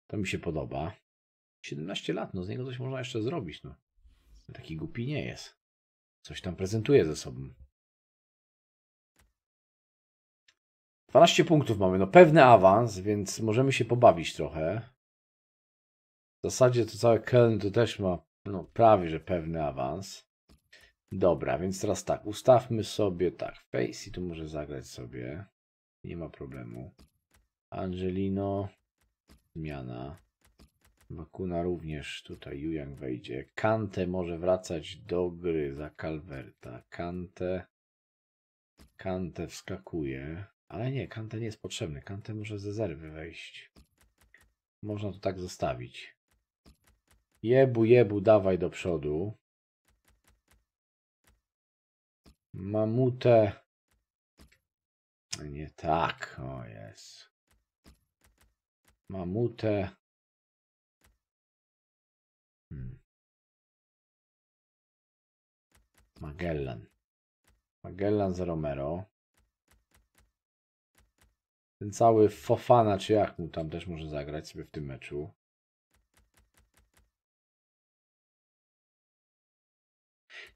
To mi się podoba. 17 lat, no z niego coś można jeszcze zrobić, no. Taki głupi nie jest. Coś tam prezentuje ze sobą. 12 punktów mamy, no pewny awans, więc możemy się pobawić trochę. W zasadzie to cały Köln tu też ma no, prawie że pewny awans. Dobra, więc teraz tak, ustawmy sobie tak, Facey tu może zagrać sobie. Nie ma problemu. Angelino, zmiana. Bakuna również tutaj, Jujang wejdzie. Kante może wracać do gry za Calverta. Kante, Kante wskakuje. Ale nie, Kante nie jest potrzebny. Kante może ze zerwy wejść. Można to tak zostawić. Jebu, jebu, dawaj do przodu. Mamutę. Nie tak, o jest. Mamutę. Hmm. Magellan. Magellan z Romero. Ten cały Fofana, czy jak mu tam też może zagrać sobie w tym meczu.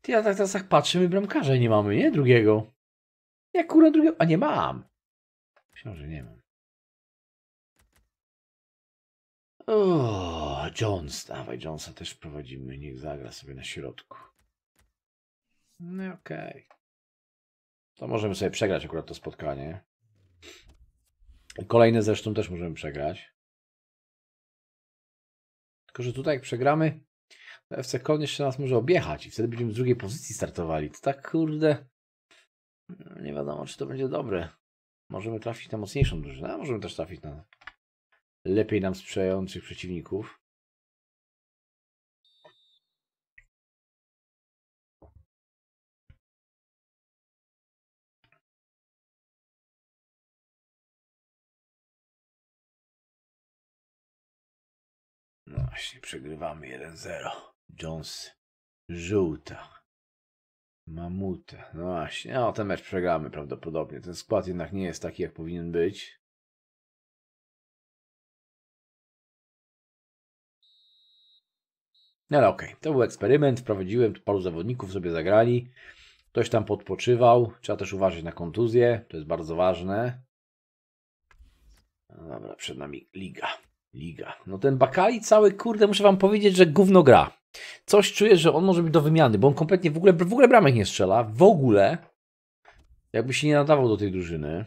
Ty, ja tak teraz tak patrzę, my bramkarza nie mamy, nie? Drugiego. Jak kurę drugiego? A nie mam. Myślę, nie mam. O, Jones, dawaj Jonesa też prowadzimy, niech zagra sobie na środku. No okej. Okay. To możemy sobie przegrać akurat to spotkanie. Kolejne zresztą też możemy przegrać. Tylko, że tutaj jak przegramy, FC Koln jeszcze nas może objechać i wtedy będziemy z drugiej pozycji startowali. To tak kurde, no nie wiadomo czy to będzie dobre. Możemy trafić na mocniejszą drużynę, a możemy też trafić na lepiej nam sprzyjających przeciwników. No właśnie, przegrywamy 1-0. Jones żółta. Mamuta. No właśnie, no ten mecz przegramy prawdopodobnie. Ten skład jednak nie jest taki, jak powinien być. No ale okej, okay. to był eksperyment, wprowadziłem, tu paru zawodników sobie zagrali. Ktoś tam podpoczywał, trzeba też uważać na kontuzję, to jest bardzo ważne. No dobra, przed nami liga, liga. No ten Bakali cały, kurde, muszę wam powiedzieć, że gówno gra. Coś czuję, że on może być do wymiany, bo on kompletnie w ogóle, w ogóle bramek nie strzela. W ogóle. Jakby się nie nadawał do tej drużyny.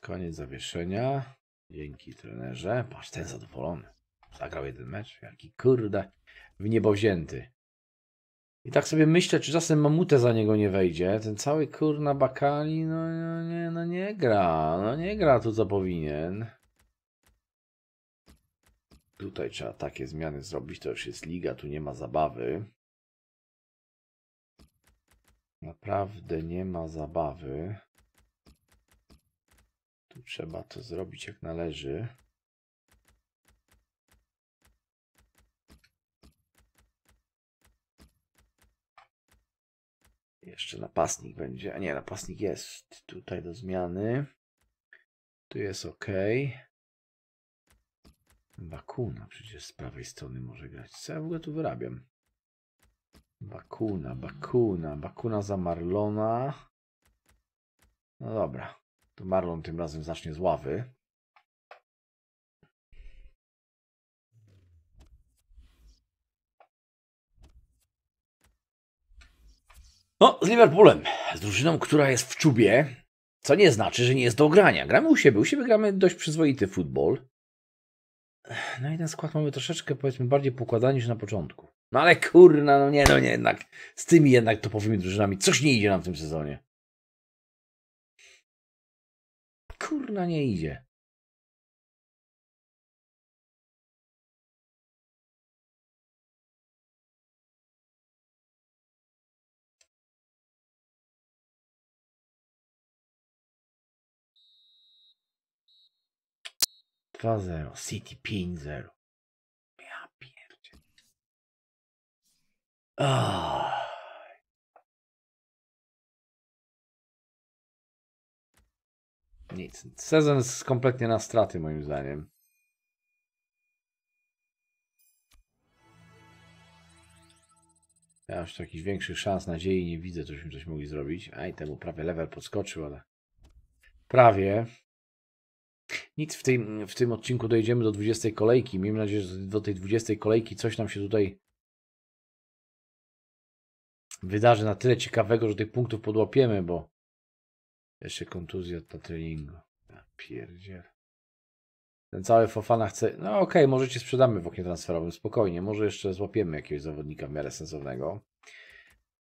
Koniec zawieszenia. Dzięki trenerze. Patrz, ten zadowolony. Zagrał jeden mecz. Jaki kurde. W niebo wzięty. I tak sobie myślę, czy czasem mamutę za niego nie wejdzie. Ten cały kurna bakali, no, no, nie, no nie gra. No nie gra tu co powinien. Tutaj trzeba takie zmiany zrobić, to już jest liga, tu nie ma zabawy. Naprawdę nie ma zabawy. Tu trzeba to zrobić jak należy. Jeszcze napastnik będzie, a nie, napastnik jest tutaj do zmiany. Tu jest OK. Bakuna przecież z prawej strony może grać. Co ja w ogóle tu wyrabiam? Bakuna, Bakuna, Bakuna za Marlona. No dobra, to Marlon tym razem zacznie z ławy. No, z Liverpoolem, z drużyną, która jest w czubie, co nie znaczy, że nie jest do grania. Gramy u siebie, u siebie gramy dość przyzwoity futbol no i ten skład mamy troszeczkę, powiedzmy, bardziej poukładany niż na początku. No ale kurna, no nie, no nie, jednak z tymi jednak topowymi drużynami coś nie idzie nam w tym sezonie. Kurna, nie idzie. 2-0, City 5-0. Ja pierdzie. Nic. Sezon jest kompletnie na straty moim zdaniem. Ja już takich większych szans, nadziei nie widzę, żebyśmy coś mogli zrobić. Aj, temu prawie level podskoczył, ale... Prawie. Nic w tym, w tym odcinku dojdziemy do 20 kolejki. Miejmy nadzieję, że do tej 20 kolejki coś nam się tutaj wydarzy na tyle ciekawego, że tych punktów podłapiemy, bo jeszcze kontuzja na treningu. Na pierdziel. Ten cały Fofana chce... No okej, okay, możecie sprzedamy w oknie transferowym, spokojnie. Może jeszcze złapiemy jakiegoś zawodnika w miarę sensownego.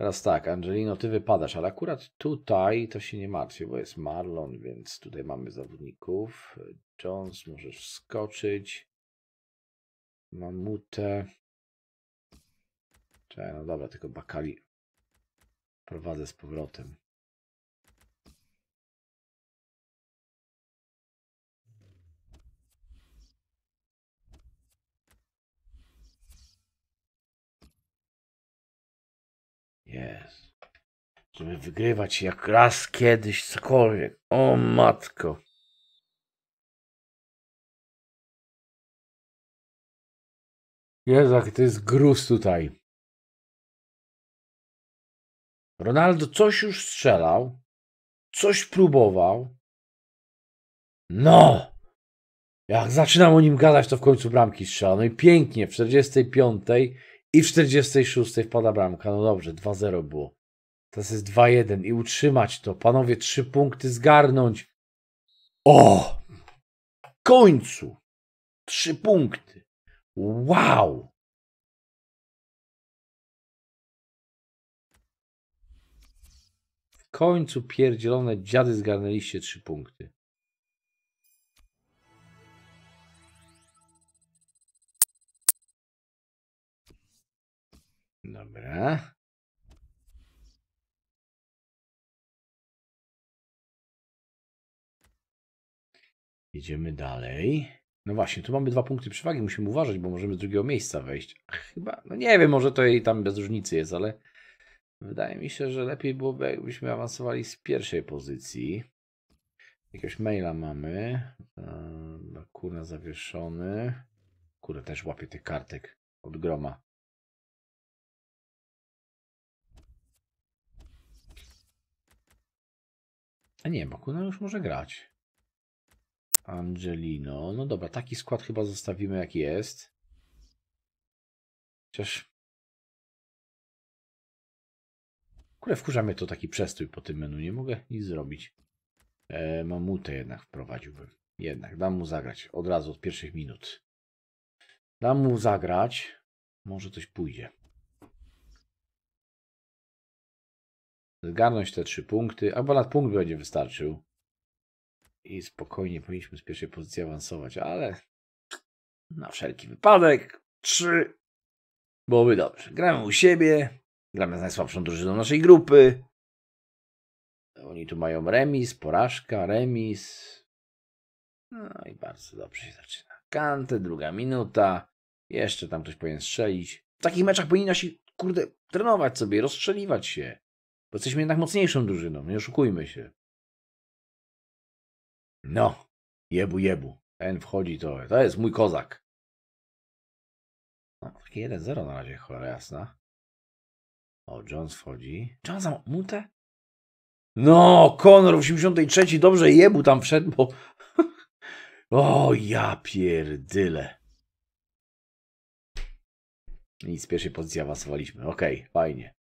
Teraz tak, Angelino, ty wypadasz, ale akurat tutaj to się nie martwię, bo jest Marlon, więc tutaj mamy zawodników. Jones, możesz wskoczyć. Mamutę. Czekaj, no dobra, tylko Bakali prowadzę z powrotem. Jest. Żeby wygrywać jak raz kiedyś cokolwiek. O matko. Jezu, to jest gruz tutaj. Ronaldo coś już strzelał, coś próbował. No! Jak zaczynam o nim gadać, to w końcu bramki strzela. No i pięknie, w 45 i w 46 wpada bramka. No dobrze, 2-0 było. Teraz jest 2-1 i utrzymać to. Panowie, trzy punkty zgarnąć. O! W końcu! Trzy punkty. Wow! W końcu pierdzielone dziady zgarnęliście trzy punkty. Dobra. Idziemy dalej. No właśnie, tu mamy dwa punkty przewagi, musimy uważać, bo możemy z drugiego miejsca wejść. Chyba, no nie wiem, może to jej tam bez różnicy jest, ale wydaje mi się, że lepiej byłoby, jakbyśmy awansowali z pierwszej pozycji. Jakiegoś maila mamy. Eee, no, kurna zawieszony. Kurde, też łapie tych kartek od groma. A nie, Bakuna już może grać. Angelino. No dobra, taki skład chyba zostawimy jak jest. Chociaż... Kurde, wkurza mnie to taki przestój po tym menu. Nie mogę nic zrobić. E, mamutę jednak wprowadziłbym. Jednak, dam mu zagrać. Od razu, od pierwszych minut. Dam mu zagrać. Może coś pójdzie. Zgarnąć te trzy punkty, albo nawet punkt będzie wystarczył. I spokojnie powinniśmy z pierwszej pozycji awansować, ale na wszelki wypadek trzy byłoby dobrze. Gramy u siebie, gramy z najsłabszą drużyną naszej grupy. Oni tu mają remis, porażka, remis. No i bardzo dobrze się zaczyna. Kante, druga minuta. Jeszcze tam ktoś powinien strzelić. W takich meczach powinni nasi, kurde, trenować sobie, rozstrzeliwać się. Bo jesteśmy jednak mocniejszą drużyną, nie oszukujmy się. No, jebu, jebu. Ten wchodzi to. To jest mój kozak. No, takie 1-0 na razie, cholera jasna. O, Jones wchodzi. Jones mute. No, Conor w 83 dobrze jebu tam wszedł, bo... o, ja pierdyle. I z pierwszej pozycji awansowaliśmy. Okej, okay, fajnie.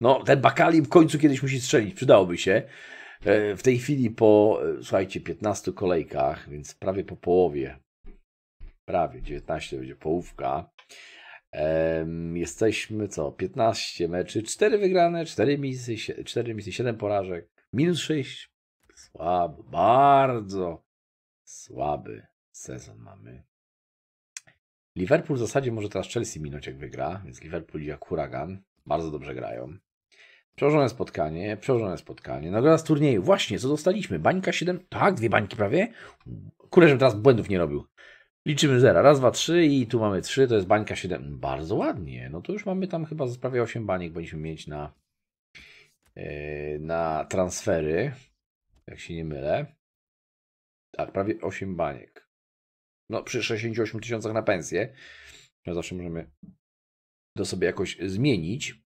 No, ten Bakali w końcu kiedyś musi strzelić, przydałoby się. E, w tej chwili po, e, słuchajcie, 15 kolejkach, więc prawie po połowie, prawie 19 będzie połówka. Jesteśmy co? 15 meczy, 4 wygrane, 4 misy, 4 misy 7 porażek, minus 6. Słaby, bardzo słaby sezon mamy. Liverpool w zasadzie może teraz Chelsea minąć jak wygra, więc Liverpool jak huragan. Bardzo dobrze grają. Przełożone spotkanie, przełożone spotkanie. Nagroda z turnieju. Właśnie, co dostaliśmy? Bańka 7. Tak, dwie bańki prawie. Kurę, żebym teraz błędów nie robił. Liczymy zera. Raz, dwa, trzy i tu mamy trzy. to jest bańka 7. Bardzo ładnie. No to już mamy tam chyba prawie 8 baniek, będziemy mieć na, yy, na transfery. Jak się nie mylę. Tak, prawie 8 baniek. No przy 68 tysiącach na pensję. No zawsze możemy to sobie jakoś zmienić.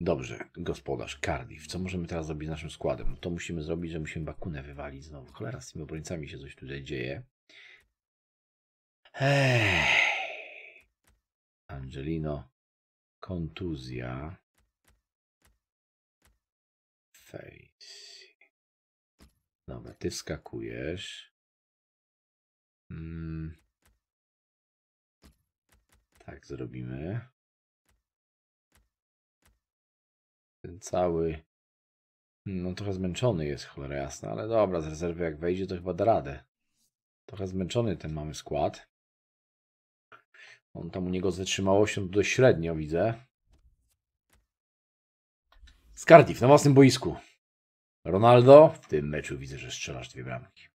Dobrze, gospodarz Cardiff, co możemy teraz zrobić z naszym składem? No to musimy zrobić, że musimy Bakunę wywalić znowu. Cholera, z tymi obrońcami się coś tutaj dzieje. Ej. Angelino, kontuzja. Face. Dobra, ty wskakujesz. Mm. Tak zrobimy. cały no trochę zmęczony jest, cholera jasna, ale dobra, z rezerwy jak wejdzie, to chyba da radę. Trochę zmęczony ten mamy skład. On tam u niego z wytrzymałością dość średnio widzę. Scardiff na własnym boisku. Ronaldo, w tym meczu widzę, że strzelasz dwie bramki.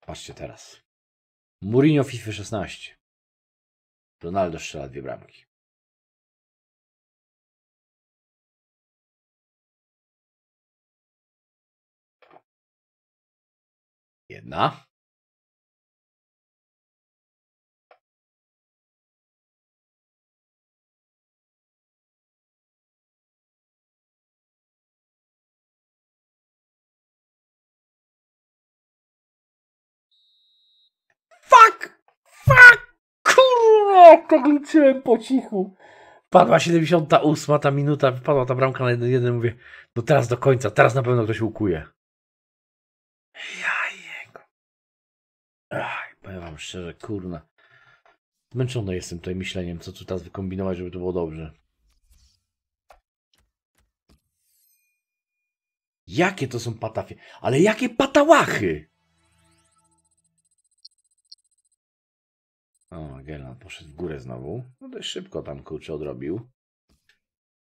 Patrzcie teraz. Mourinho FIFA 16. Ronaldo strzela dwie bramki. Jedna. Fuck! Fuck! Kurwa! Kogliczyłem po cichu. Padła 78 ta minuta, wypadła ta bramka na 1-1. Mówię, no teraz do końca, teraz na pewno ktoś ukuje. Ja Powiem wam szczerze, kurna. Zmęczony jestem tutaj myśleniem, co tu teraz wykombinować, żeby to było dobrze. Jakie to są patafie? Ale jakie patałachy! O, Gerland poszedł w górę znowu. No dość szybko tam kurczę odrobił.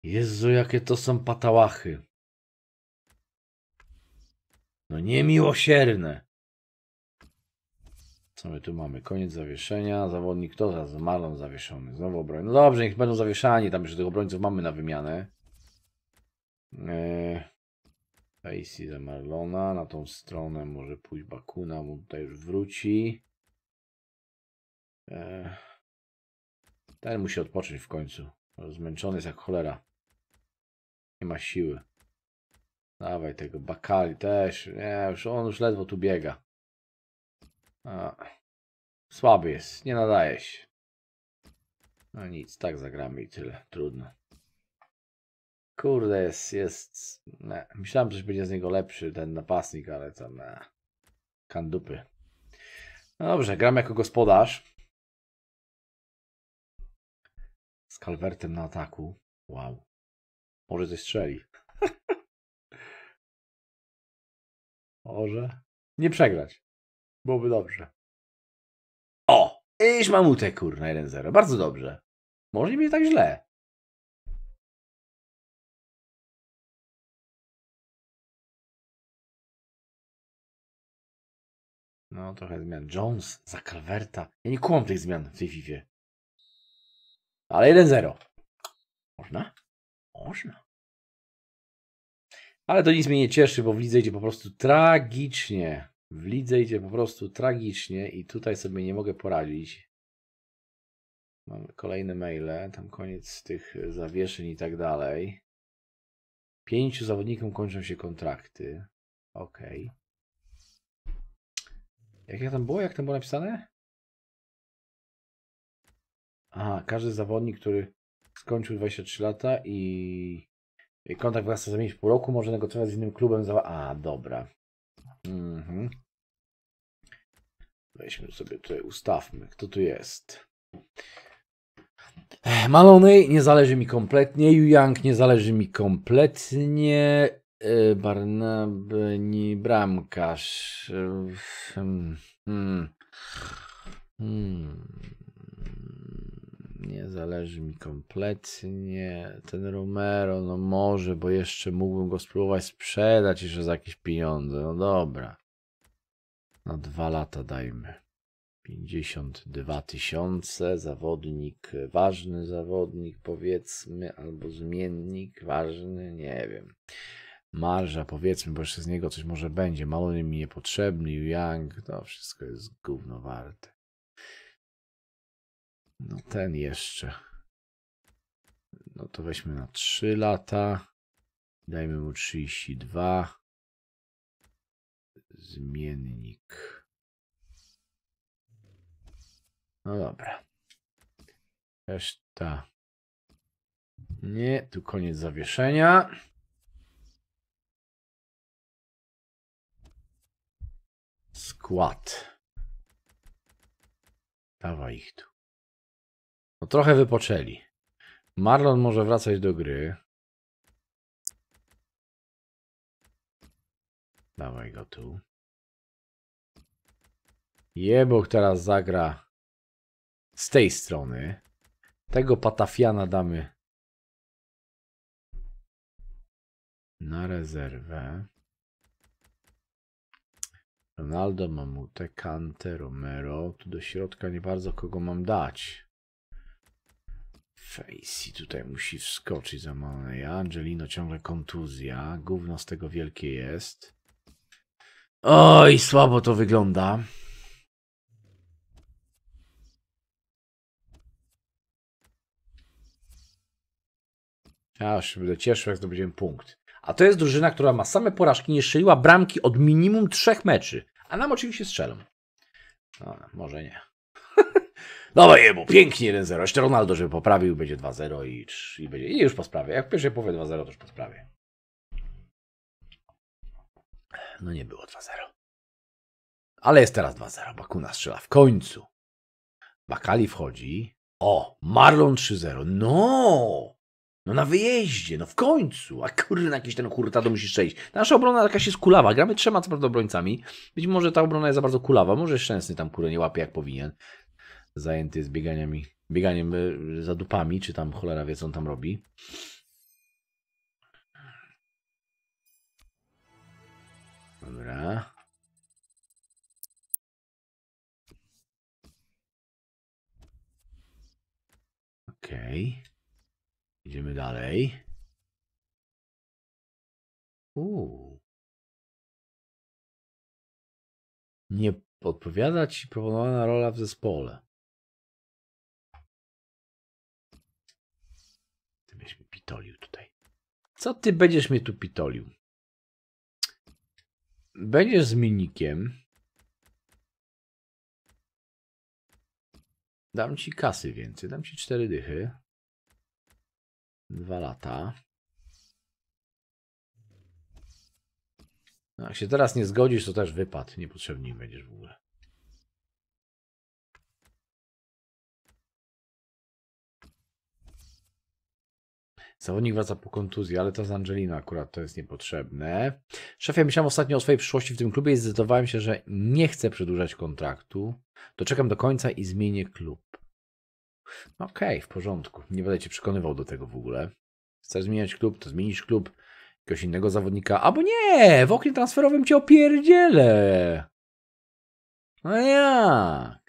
Jezu, jakie to są patałachy. No niemiłosierne. Co my tu mamy? Koniec zawieszenia. Zawodnik to za Marlon zawieszony. Znowu obrońcy. No dobrze, niech będą zawieszani. Tam już tych obrońców mamy na wymianę. Eee, Facey za Marlona. Na tą stronę może pójść Bakuna, bo tutaj już wróci. Eee, ten musi odpocząć w końcu. Zmęczony jest jak cholera. Nie ma siły. Dawaj tego Bakali też. Nie, już on już ledwo tu biega. A, słaby jest, nie nadaje się. No nic, tak zagramy i tyle, trudno. Kurde, jest, jest... Ne. Myślałem, że będzie z niego lepszy ten napastnik, ale to na Kandupy. No dobrze, gram jako gospodarz. Z Kalwertem na ataku. Wow. Może coś strzeli. Może. Nie przegrać. Byłoby dobrze. O! Iż mamutę, kurna, 1-0. Bardzo dobrze. Może nie będzie tak źle. No, trochę zmian. Jones za Calverta. Ja nie kłam tych zmian w tej FIFA. Ale 1-0. Można? Można. Ale to nic mnie nie cieszy, bo w lidze idzie po prostu tragicznie. W lidze idzie po prostu tragicznie i tutaj sobie nie mogę poradzić. Mam kolejne maile, tam koniec tych zawieszeń i tak dalej. Pięciu zawodnikom kończą się kontrakty. Okej. Okay. Jak tam było? Jak tam było napisane? A każdy zawodnik, który skończył 23 lata i kontrakt wraca za w pół roku, może negocjować z innym klubem. Za... A, dobra. Mhm. Weźmy sobie tutaj, ustawmy, kto tu jest. Malonej nie zależy mi kompletnie, Yu Yang nie zależy mi kompletnie, e, Barnaby nie bramkarz. E, hmm, hmm. Hmm. Nie zależy mi kompletnie. Ten Romero, no może, bo jeszcze mógłbym go spróbować sprzedać jeszcze za jakieś pieniądze. No dobra na dwa lata dajmy. 52 tysiące, zawodnik, ważny zawodnik powiedzmy, albo zmiennik, ważny, nie wiem. Marża powiedzmy, bo jeszcze z niego coś może będzie. Malony mi niepotrzebny, Young, to wszystko jest gówno warte. No ten jeszcze. No to weźmy na 3 lata. Dajmy mu 32 zmiennik. No dobra. Reszta. Nie, tu koniec zawieszenia. Skład. dawa ich tu. No trochę wypoczęli. Marlon może wracać do gry. Dawaj go tu. Jebuch teraz zagra z tej strony. Tego patafiana damy na rezerwę. Ronaldo, Mamute, Kante, Romero. Tu do środka nie bardzo kogo mam dać. Facey tutaj musi wskoczyć za manę. Angelino ciągle kontuzja. Gówno z tego wielkie jest. Oj, słabo to wygląda. Ja się będę cieszył, jak zdobędziemy punkt. A to jest drużyna, która ma same porażki, nie strzeliła bramki od minimum trzech meczy. A nam oczywiście strzelą. No, może nie. Dobra, jemu, pięknie 1-0. Jeszcze Ronaldo, żeby poprawił, będzie 2-0 i, i, będzie. I już po sprawie. Jak pierwsze powie 2-0, to już po sprawie. No nie było 2-0. Ale jest teraz 2-0. Bakuna strzela w końcu. Bakali wchodzi. O, Marlon 3-0. No! No na wyjeździe, no w końcu. A na jakiś ten hurtado musisz przejść. Nasza obrona jakaś się kulawa. Gramy trzema co prawda obrońcami. Być może ta obrona jest za bardzo kulawa. Może Szczęsny tam kurę nie łapie jak powinien. Zajęty jest bieganiami, bieganiem y, za dupami, czy tam cholera wie co on tam robi. Dobra. Okej. Okay. Idziemy dalej. Uuu. Nie odpowiada ci proponowana rola w zespole. Ty byś mi pitolił tutaj. Co ty będziesz mnie tu pitolił? Będziesz z minikiem. Dam ci kasy więcej, dam ci cztery dychy. Dwa lata. No, jak się teraz nie zgodzisz, to też wypad. Niepotrzebny będziesz w ogóle. Zawodnik wraca po kontuzji, ale to z Angelina akurat to jest niepotrzebne. Szefie, myślałem ostatnio o swojej przyszłości w tym klubie i zdecydowałem się, że nie chcę przedłużać kontraktu. Doczekam do końca i zmienię klub. Okej, okay, w porządku. Nie będę cię przekonywał do tego w ogóle. Chcesz zmieniać klub, to zmienisz klub jakiegoś innego zawodnika. Albo nie, w oknie transferowym cię opierdzielę. No jak?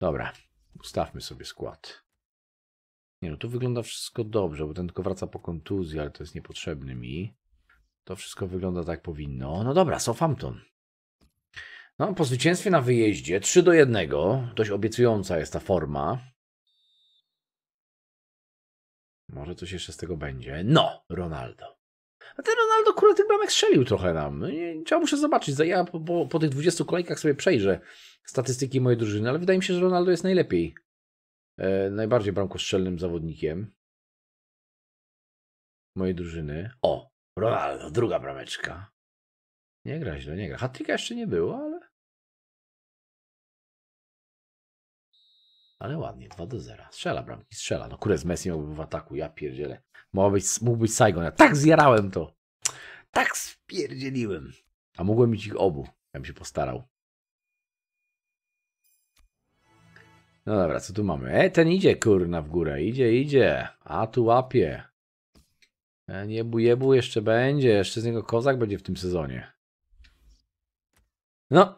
Dobra, ustawmy sobie skład. Nie no, tu wygląda wszystko dobrze, bo ten tylko wraca po kontuzji, ale to jest niepotrzebny mi. To wszystko wygląda tak powinno. No dobra, Southampton. No, po zwycięstwie na wyjeździe 3 do 1, dość obiecująca jest ta forma. Może coś jeszcze z tego będzie. No, Ronaldo. A ten Ronaldo akurat tych bramek strzelił trochę nam. No trzeba muszę zobaczyć. Ja po, po, po tych 20 kolejkach sobie przejrzę statystyki mojej drużyny, ale wydaje mi się, że Ronaldo jest najlepiej. E, najbardziej bramkostrzelnym zawodnikiem mojej drużyny. O, Ronaldo, druga brameczka. Nie gra źle, nie gra. Hatryka jeszcze nie było, ale Ale ładnie, 2 do 0. Strzela bramki, strzela. No kurę z Messi miałby w ataku, ja pierdzielę. Mógł być, mógł być Saigon. Ja tak zjarałem to. Tak spierdzieliłem. A mogłem mieć ich obu. Ja bym się postarał. No dobra, co tu mamy? E, ten idzie kurna w górę. Idzie, idzie. A tu łapie. E, niebu jebu jeszcze będzie. Jeszcze z niego kozak będzie w tym sezonie. No,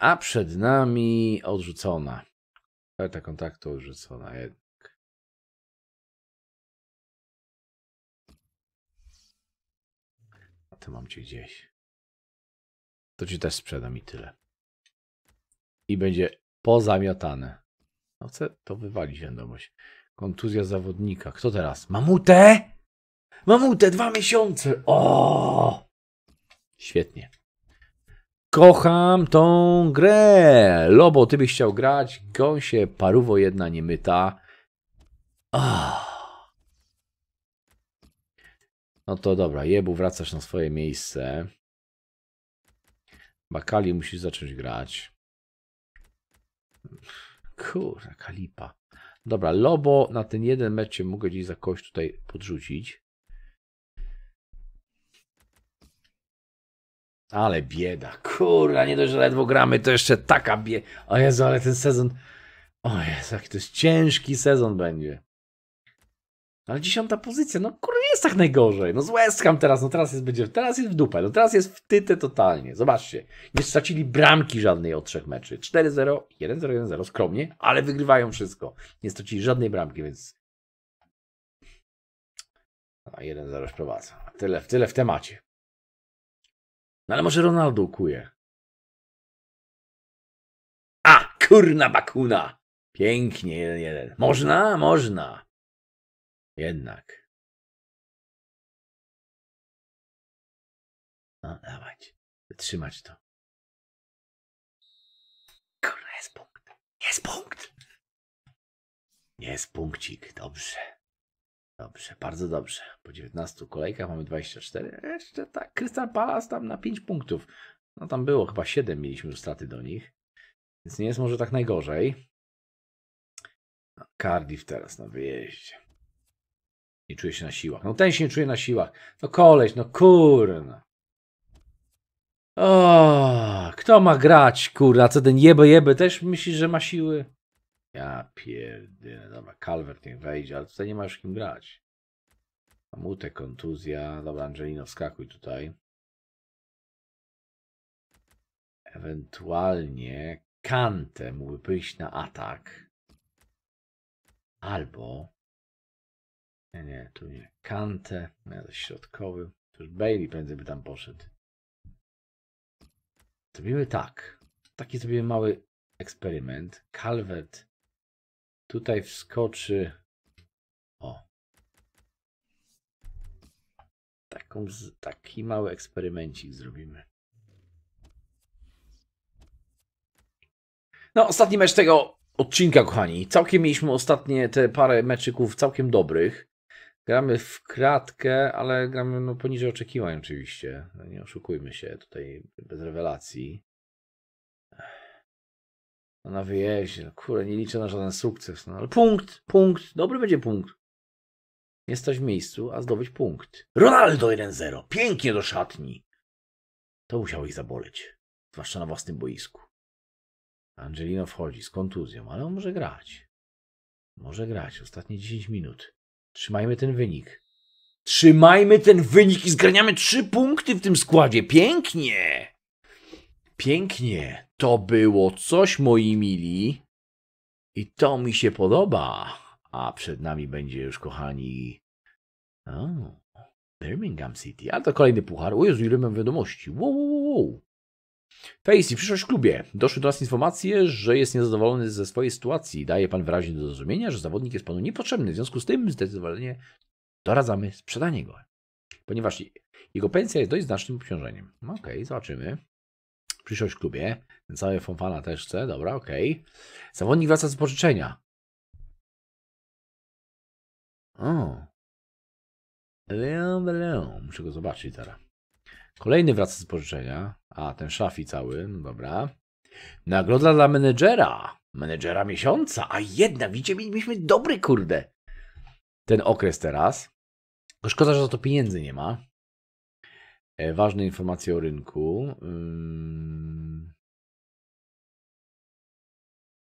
a przed nami odrzucona. Karta kontaktu tak odrzucona jednak. A ty mam cię gdzieś. To ci też sprzedam i tyle. I będzie pozamiotane. No chcę to wywalić wiadomość. Kontuzja zawodnika. Kto teraz? Mamutę? Mamutę, dwa miesiące! O! Świetnie. Kocham tą grę. Lobo, ty byś chciał grać. Gąsie, paruwo jedna niemyta. Oh. Ah. No to dobra, jebu, wracasz na swoje miejsce. Bakali musisz zacząć grać. Kurwa kalipa. Dobra, Lobo na ten jeden mecz mogę gdzieś za kość tutaj podrzucić. Ale bieda, kurwa, nie dość, że ledwo gramy, to jeszcze taka bieda. O Jezu, ale ten sezon... O Jezu, jaki to jest ciężki sezon będzie. Ale dziesiąta pozycja, no kurwa, nie jest tak najgorzej. No z West Ham teraz, no teraz jest, będzie, teraz jest w dupę, no teraz jest w tytę totalnie. Zobaczcie, nie stracili bramki żadnej od trzech meczy. 4-0, 1-0, 1-0, skromnie, ale wygrywają wszystko. Nie stracili żadnej bramki, więc... No, 1-0 już Tyle, tyle w temacie. No ale może Ronaldo ukuje. A, kurna bakuna! Pięknie, jeden, jeden. Można? Można. Jednak. No, dawać. Wytrzymać to. Kurna, jest punkt. Jest punkt. Jest punkcik, dobrze. Dobrze, bardzo dobrze. Po 19 kolejkach mamy 24. Jeszcze tak, Crystal Palace tam na 5 punktów. No tam było chyba 7 mieliśmy już straty do nich. Więc nie jest może tak najgorzej. No, Cardiff teraz na no wyjeździe. Nie czuje się na siłach. No ten się nie czuje na siłach. No koleś, no kurna. O, kto ma grać, kurna? Co ten jebe jebe też myśli, że ma siły? Ja pierdolę, dobra, Calvert niech wejdzie, ale tutaj nie ma już kim grać. Mamutę, kontuzja, dobra, Angelino, skakuj tutaj. Ewentualnie Kante mógłby pójść na atak. Albo... Nie, nie, tu nie. Kante, ja środkowy. To już Bailey prędzej by tam poszedł. Zrobimy tak. Taki zrobimy mały eksperyment. Calvert Tutaj wskoczy. O. Taką, taki mały eksperymencik zrobimy. No, ostatni mecz tego odcinka, kochani. Całkiem mieliśmy ostatnie te parę meczyków całkiem dobrych. Gramy w kratkę, ale gramy no, poniżej oczekiwań oczywiście. No, nie oszukujmy się tutaj bez rewelacji. No, na wyjeździe. No, kurde, nie liczę na żaden sukces. No, ale punkt, punkt, dobry będzie punkt. Nie stać w miejscu, a zdobyć punkt. Ronaldo 1-0, pięknie do szatni. To musiało ich zaboleć, zwłaszcza na własnym boisku. Angelino wchodzi z kontuzją, ale on może grać. Może grać, ostatnie 10 minut. Trzymajmy ten wynik. Trzymajmy ten wynik i zgraniamy trzy punkty w tym składzie. Pięknie! Pięknie. To było coś, moi mili. I to mi się podoba. A przed nami będzie już, kochani. O, Birmingham City. Ale to kolejny puchar. O Jezu, ile mam wiadomości. Wow, wow, wow. Facey, przyszłość w klubie. Doszły do nas informacje, że jest niezadowolony ze swojej sytuacji. Daje pan wyraźnie do zrozumienia, że zawodnik jest panu niepotrzebny. W związku z tym zdecydowanie doradzamy sprzedanie go. Ponieważ jego pensja jest dość znacznym obciążeniem. Okej, okay, zobaczymy. Przyszłość w klubie. całe Fonfana też chce. Dobra, okej. Okay. Zawodnik wraca z pożyczenia. O. Leon, Leon. Muszę go zobaczyć teraz. Kolejny wraca z pożyczenia. A, ten szafi cały. No dobra. Nagroda dla menedżera. Menedżera miesiąca. A jednak, widzicie, mieliśmy dobry, kurde. Ten okres teraz. Szkoda, że za to pieniędzy nie ma. E, ważne informacje o rynku.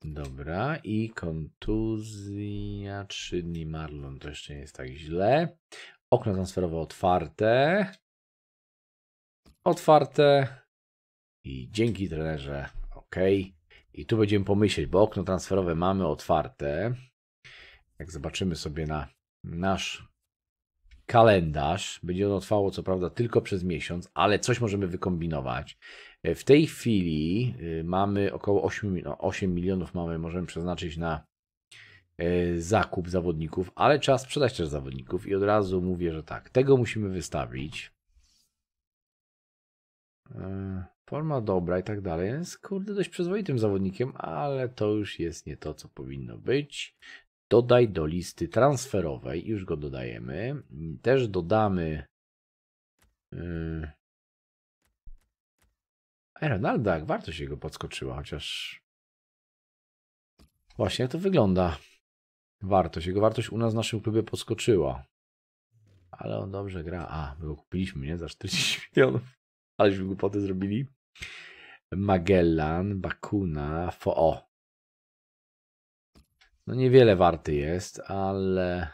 Dobra, i kontuzja 3 dni Marlon, to jeszcze nie jest tak źle. Okno transferowe otwarte. Otwarte. I dzięki trenerze, ok. I tu będziemy pomyśleć, bo okno transferowe mamy otwarte. Jak zobaczymy sobie na nasz kalendarz. Będzie ono trwało co prawda tylko przez miesiąc, ale coś możemy wykombinować. E, w tej chwili e, mamy około 8, 8 no, milionów mamy, możemy przeznaczyć na e, zakup zawodników, ale trzeba sprzedać też zawodników i od razu mówię, że tak, tego musimy wystawić. Forma dobra i tak dalej. Jest kurde dość przyzwoitym zawodnikiem, ale to już jest nie to, co powinno być. Dodaj do listy transferowej, już go dodajemy. Też dodamy yy, Ronalda, warto się go podskoczyła, chociaż właśnie jak to wygląda. Wartość, jego wartość u nas w naszym klubie podskoczyła. Ale on dobrze gra. A, my go kupiliśmy, nie? Za 40 milionów. Aleśmy głupoty zrobili. Magellan, Bakuna, Fo. O, no niewiele warty jest, ale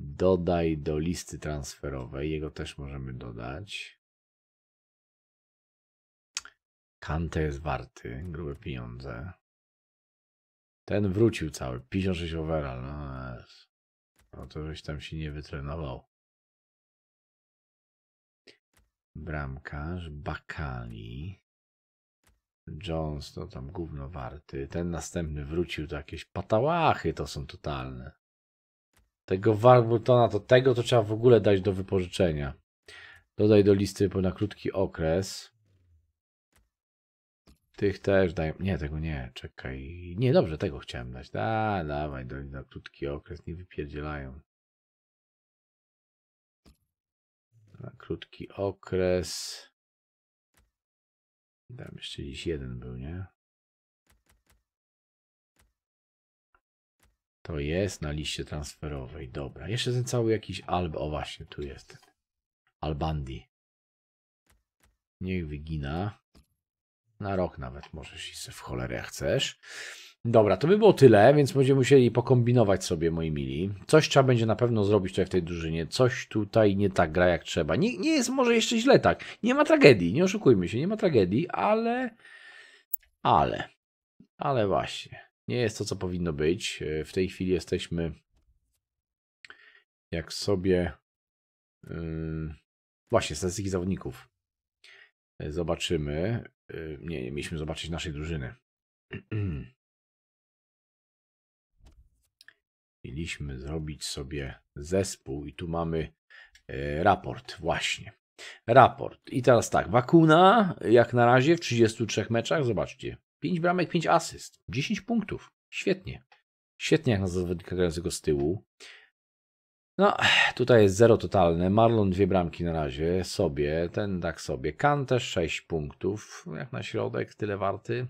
dodaj do listy transferowej. Jego też możemy dodać. Kante jest warty, grube pieniądze. Ten wrócił cały, 56 overall. No, no to żeś tam się nie wytrenował. Bramkarz, Bakali. Jones, no tam gówno warty. Ten następny wrócił do jakieś patałachy, to są totalne. Tego Warburtona, to tego to trzeba w ogóle dać do wypożyczenia. Dodaj do listy na krótki okres. Tych też daj. Nie, tego nie, czekaj. Nie, dobrze, tego chciałem dać. Da, dawaj, daj na krótki okres, nie wypierdzielają. Na krótki okres. Tam jeszcze dziś jeden był, nie? To jest na liście transferowej. Dobra. Jeszcze ten cały jakiś Alb. O właśnie, tu jest ten. Albandi. Niech wygina. Na rok nawet możesz iść w cholerę jak chcesz. Dobra, to by było tyle, więc będziemy musieli pokombinować sobie, moi mili. Coś trzeba będzie na pewno zrobić tutaj w tej drużynie. Coś tutaj nie tak gra jak trzeba. Nie, nie jest może jeszcze źle tak. Nie ma tragedii, nie oszukujmy się, nie ma tragedii, ale... Ale... Ale właśnie. Nie jest to, co powinno być. E, w tej chwili jesteśmy... Jak sobie... Yy... Właśnie, statystyki zawodników. E, zobaczymy. Yy... Nie, nie, mieliśmy zobaczyć naszej drużyny. Mieliśmy zrobić sobie zespół i tu mamy e, raport właśnie. Raport. I teraz tak, Wakuna jak na razie w 33 meczach, zobaczcie, 5 bramek, 5 asyst, 10 punktów. Świetnie. Świetnie jak na zawodnika grającego z tyłu. No, tutaj jest zero totalne. Marlon dwie bramki na razie sobie, ten tak sobie. Kan też 6 punktów, jak na środek, tyle warty.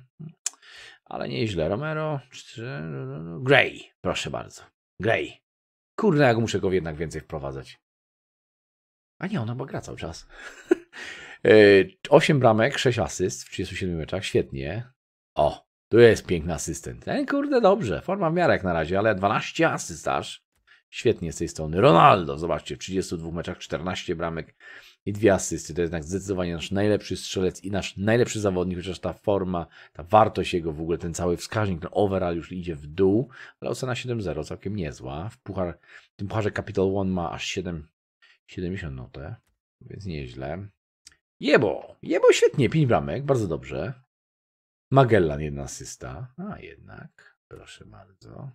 Ale nieźle. Romero, 3, no, no, no. Gray, proszę bardzo. Grey. Kurde, jak muszę go jednak więcej wprowadzać. A nie, ona bo gra cały czas. 8 e, bramek, 6 asyst w 37 meczach, świetnie. O, tu jest piękny asystent. Ten kurde, dobrze, forma w miarę jak na razie, ale 12 asyst aż. Świetnie z tej strony. Ronaldo, zobaczcie, w 32 meczach 14 bramek, i dwie asysty. To jest jednak zdecydowanie nasz najlepszy strzelec i nasz najlepszy zawodnik, chociaż ta forma, ta wartość jego w ogóle, ten cały wskaźnik, ten overall już idzie w dół, ale ocena 7-0 całkiem niezła. W, puchar, w tym pucharze Capital One ma aż 7, 70 notę, więc nieźle. Jebo, jebo świetnie, 5 bramek, bardzo dobrze. Magellan jedna asysta, a jednak, proszę bardzo.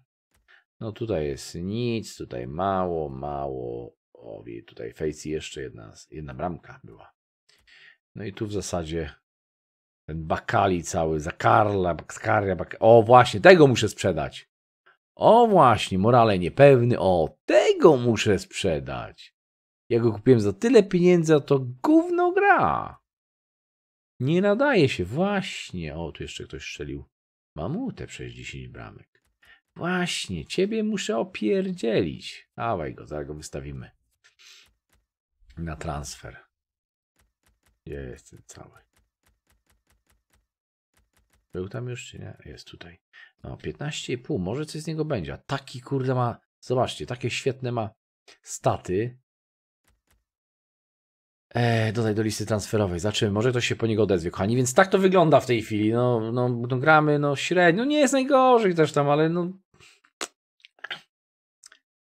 No tutaj jest nic, tutaj mało, mało, o, i tutaj Facey jeszcze jedna, jedna bramka była. No i tu w zasadzie ten bakali cały, za Karla, Skarja, o właśnie, tego muszę sprzedać. O właśnie, morale niepewny, o tego muszę sprzedać. Ja go kupiłem za tyle pieniędzy, a to gówno gra. Nie nadaje się, właśnie. O, tu jeszcze ktoś strzelił. Mamutę przez 10 bramek. Właśnie, ciebie muszę opierdzielić. Dawaj go, zaraz go wystawimy na transfer. jest cały. Był tam już czy nie? Jest tutaj. No, 15,5. Może coś z niego będzie. A taki kurde ma. Zobaczcie, takie świetne ma staty. Eee, dodaj do listy transferowej. Zaczymy. Może to się po niego odezwie, kochani. Więc tak to wygląda w tej chwili. No, no, no gramy, no średnio. Nie jest najgorzej też tam, ale no.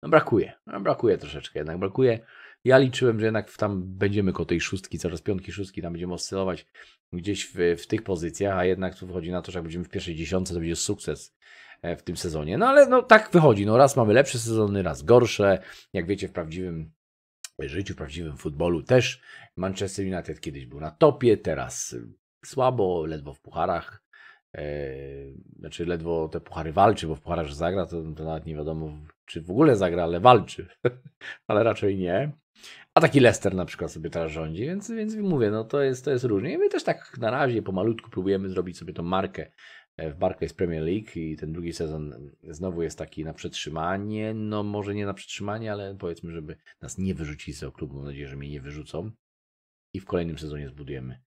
No brakuje. No, brakuje troszeczkę jednak. Brakuje ja liczyłem, że jednak tam będziemy koło tej szóstki, coraz piątki, szóstki, tam będziemy oscylować gdzieś w, w tych pozycjach, a jednak tu wychodzi na to, że jak będziemy w pierwszej dziesiątce, to będzie sukces e, w tym sezonie. No ale no, tak wychodzi. No, raz mamy lepsze sezony, raz gorsze. Jak wiecie, w prawdziwym życiu, w prawdziwym futbolu też Manchester United kiedyś był na topie, teraz słabo, ledwo w pucharach. E, znaczy, ledwo te puchary walczy, bo w pucharach zagra, to, to nawet nie wiadomo, czy w ogóle zagra, ale walczy. ale raczej nie. A taki Leicester na przykład sobie teraz rządzi, więc, więc mówię, no to jest, to jest różnie. I my też tak na razie pomalutku próbujemy zrobić sobie tą markę e, w Barclays Premier League i ten drugi sezon znowu jest taki na przetrzymanie, no może nie na przetrzymanie, ale powiedzmy, żeby nas nie wyrzucili z tego klubu, mam nadzieję, że mnie nie wyrzucą i w kolejnym sezonie zbudujemy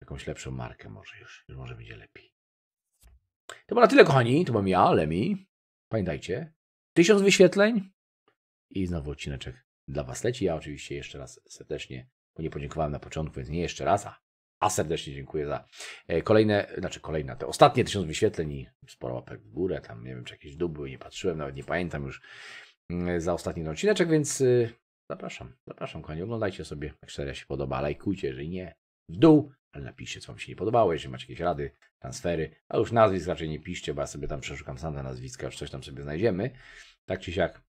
jakąś lepszą markę może już, już może będzie lepiej. To było na tyle kochani, to mam ja, Lemi, pamiętajcie, tysiąc wyświetleń i znowu odcineczek dla Was leci. Ja oczywiście jeszcze raz serdecznie, bo nie podziękowałem na początku, więc nie jeszcze raz, a, a serdecznie dziękuję za e, kolejne, znaczy kolejne, te ostatnie tysiąc wyświetleń i sporo łapek w górę, tam nie wiem czy jakieś dubły, nie patrzyłem, nawet nie pamiętam już mm, za ostatni odcineczek, więc y, zapraszam, zapraszam kochani, oglądajcie sobie, jak seria się podoba, lajkujcie, jeżeli nie, w dół, ale napiszcie, co Wam się nie podobało, jeżeli macie jakieś rady, transfery, a już nazwisk raczej nie piszcie, bo ja sobie tam przeszukam sam te nazwiska, już coś tam sobie znajdziemy. Tak czy siak,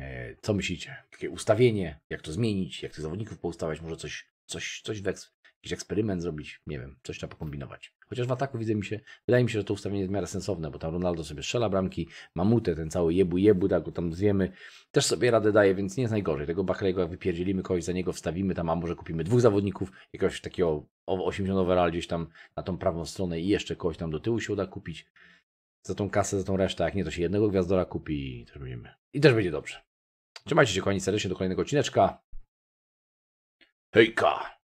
E, co myślicie? Jakie ustawienie, jak to zmienić, jak tych zawodników poustawiać, może coś, coś, coś w jakiś eksperyment zrobić, nie wiem, coś trzeba pokombinować. Chociaż w ataku widzę mi się, wydaje mi się, że to ustawienie jest w miarę sensowne, bo tam Ronaldo sobie strzela bramki, Mamutę, ten cały jebu jebu, tak go tam zwiemy, też sobie radę daje, więc nie jest najgorzej. Tego Bakrego jak wypierdzielimy kogoś za niego, wstawimy tam, a może kupimy dwóch zawodników, jakiegoś takiego 80 overall gdzieś tam na tą prawą stronę i jeszcze kogoś tam do tyłu się uda kupić za tą kasę, za tą resztę. Jak nie, to się jednego gwiazdora kupi i też będziemy. I też będzie dobrze. Trzymajcie się kochani serdecznie do kolejnego odcineczka. Hejka!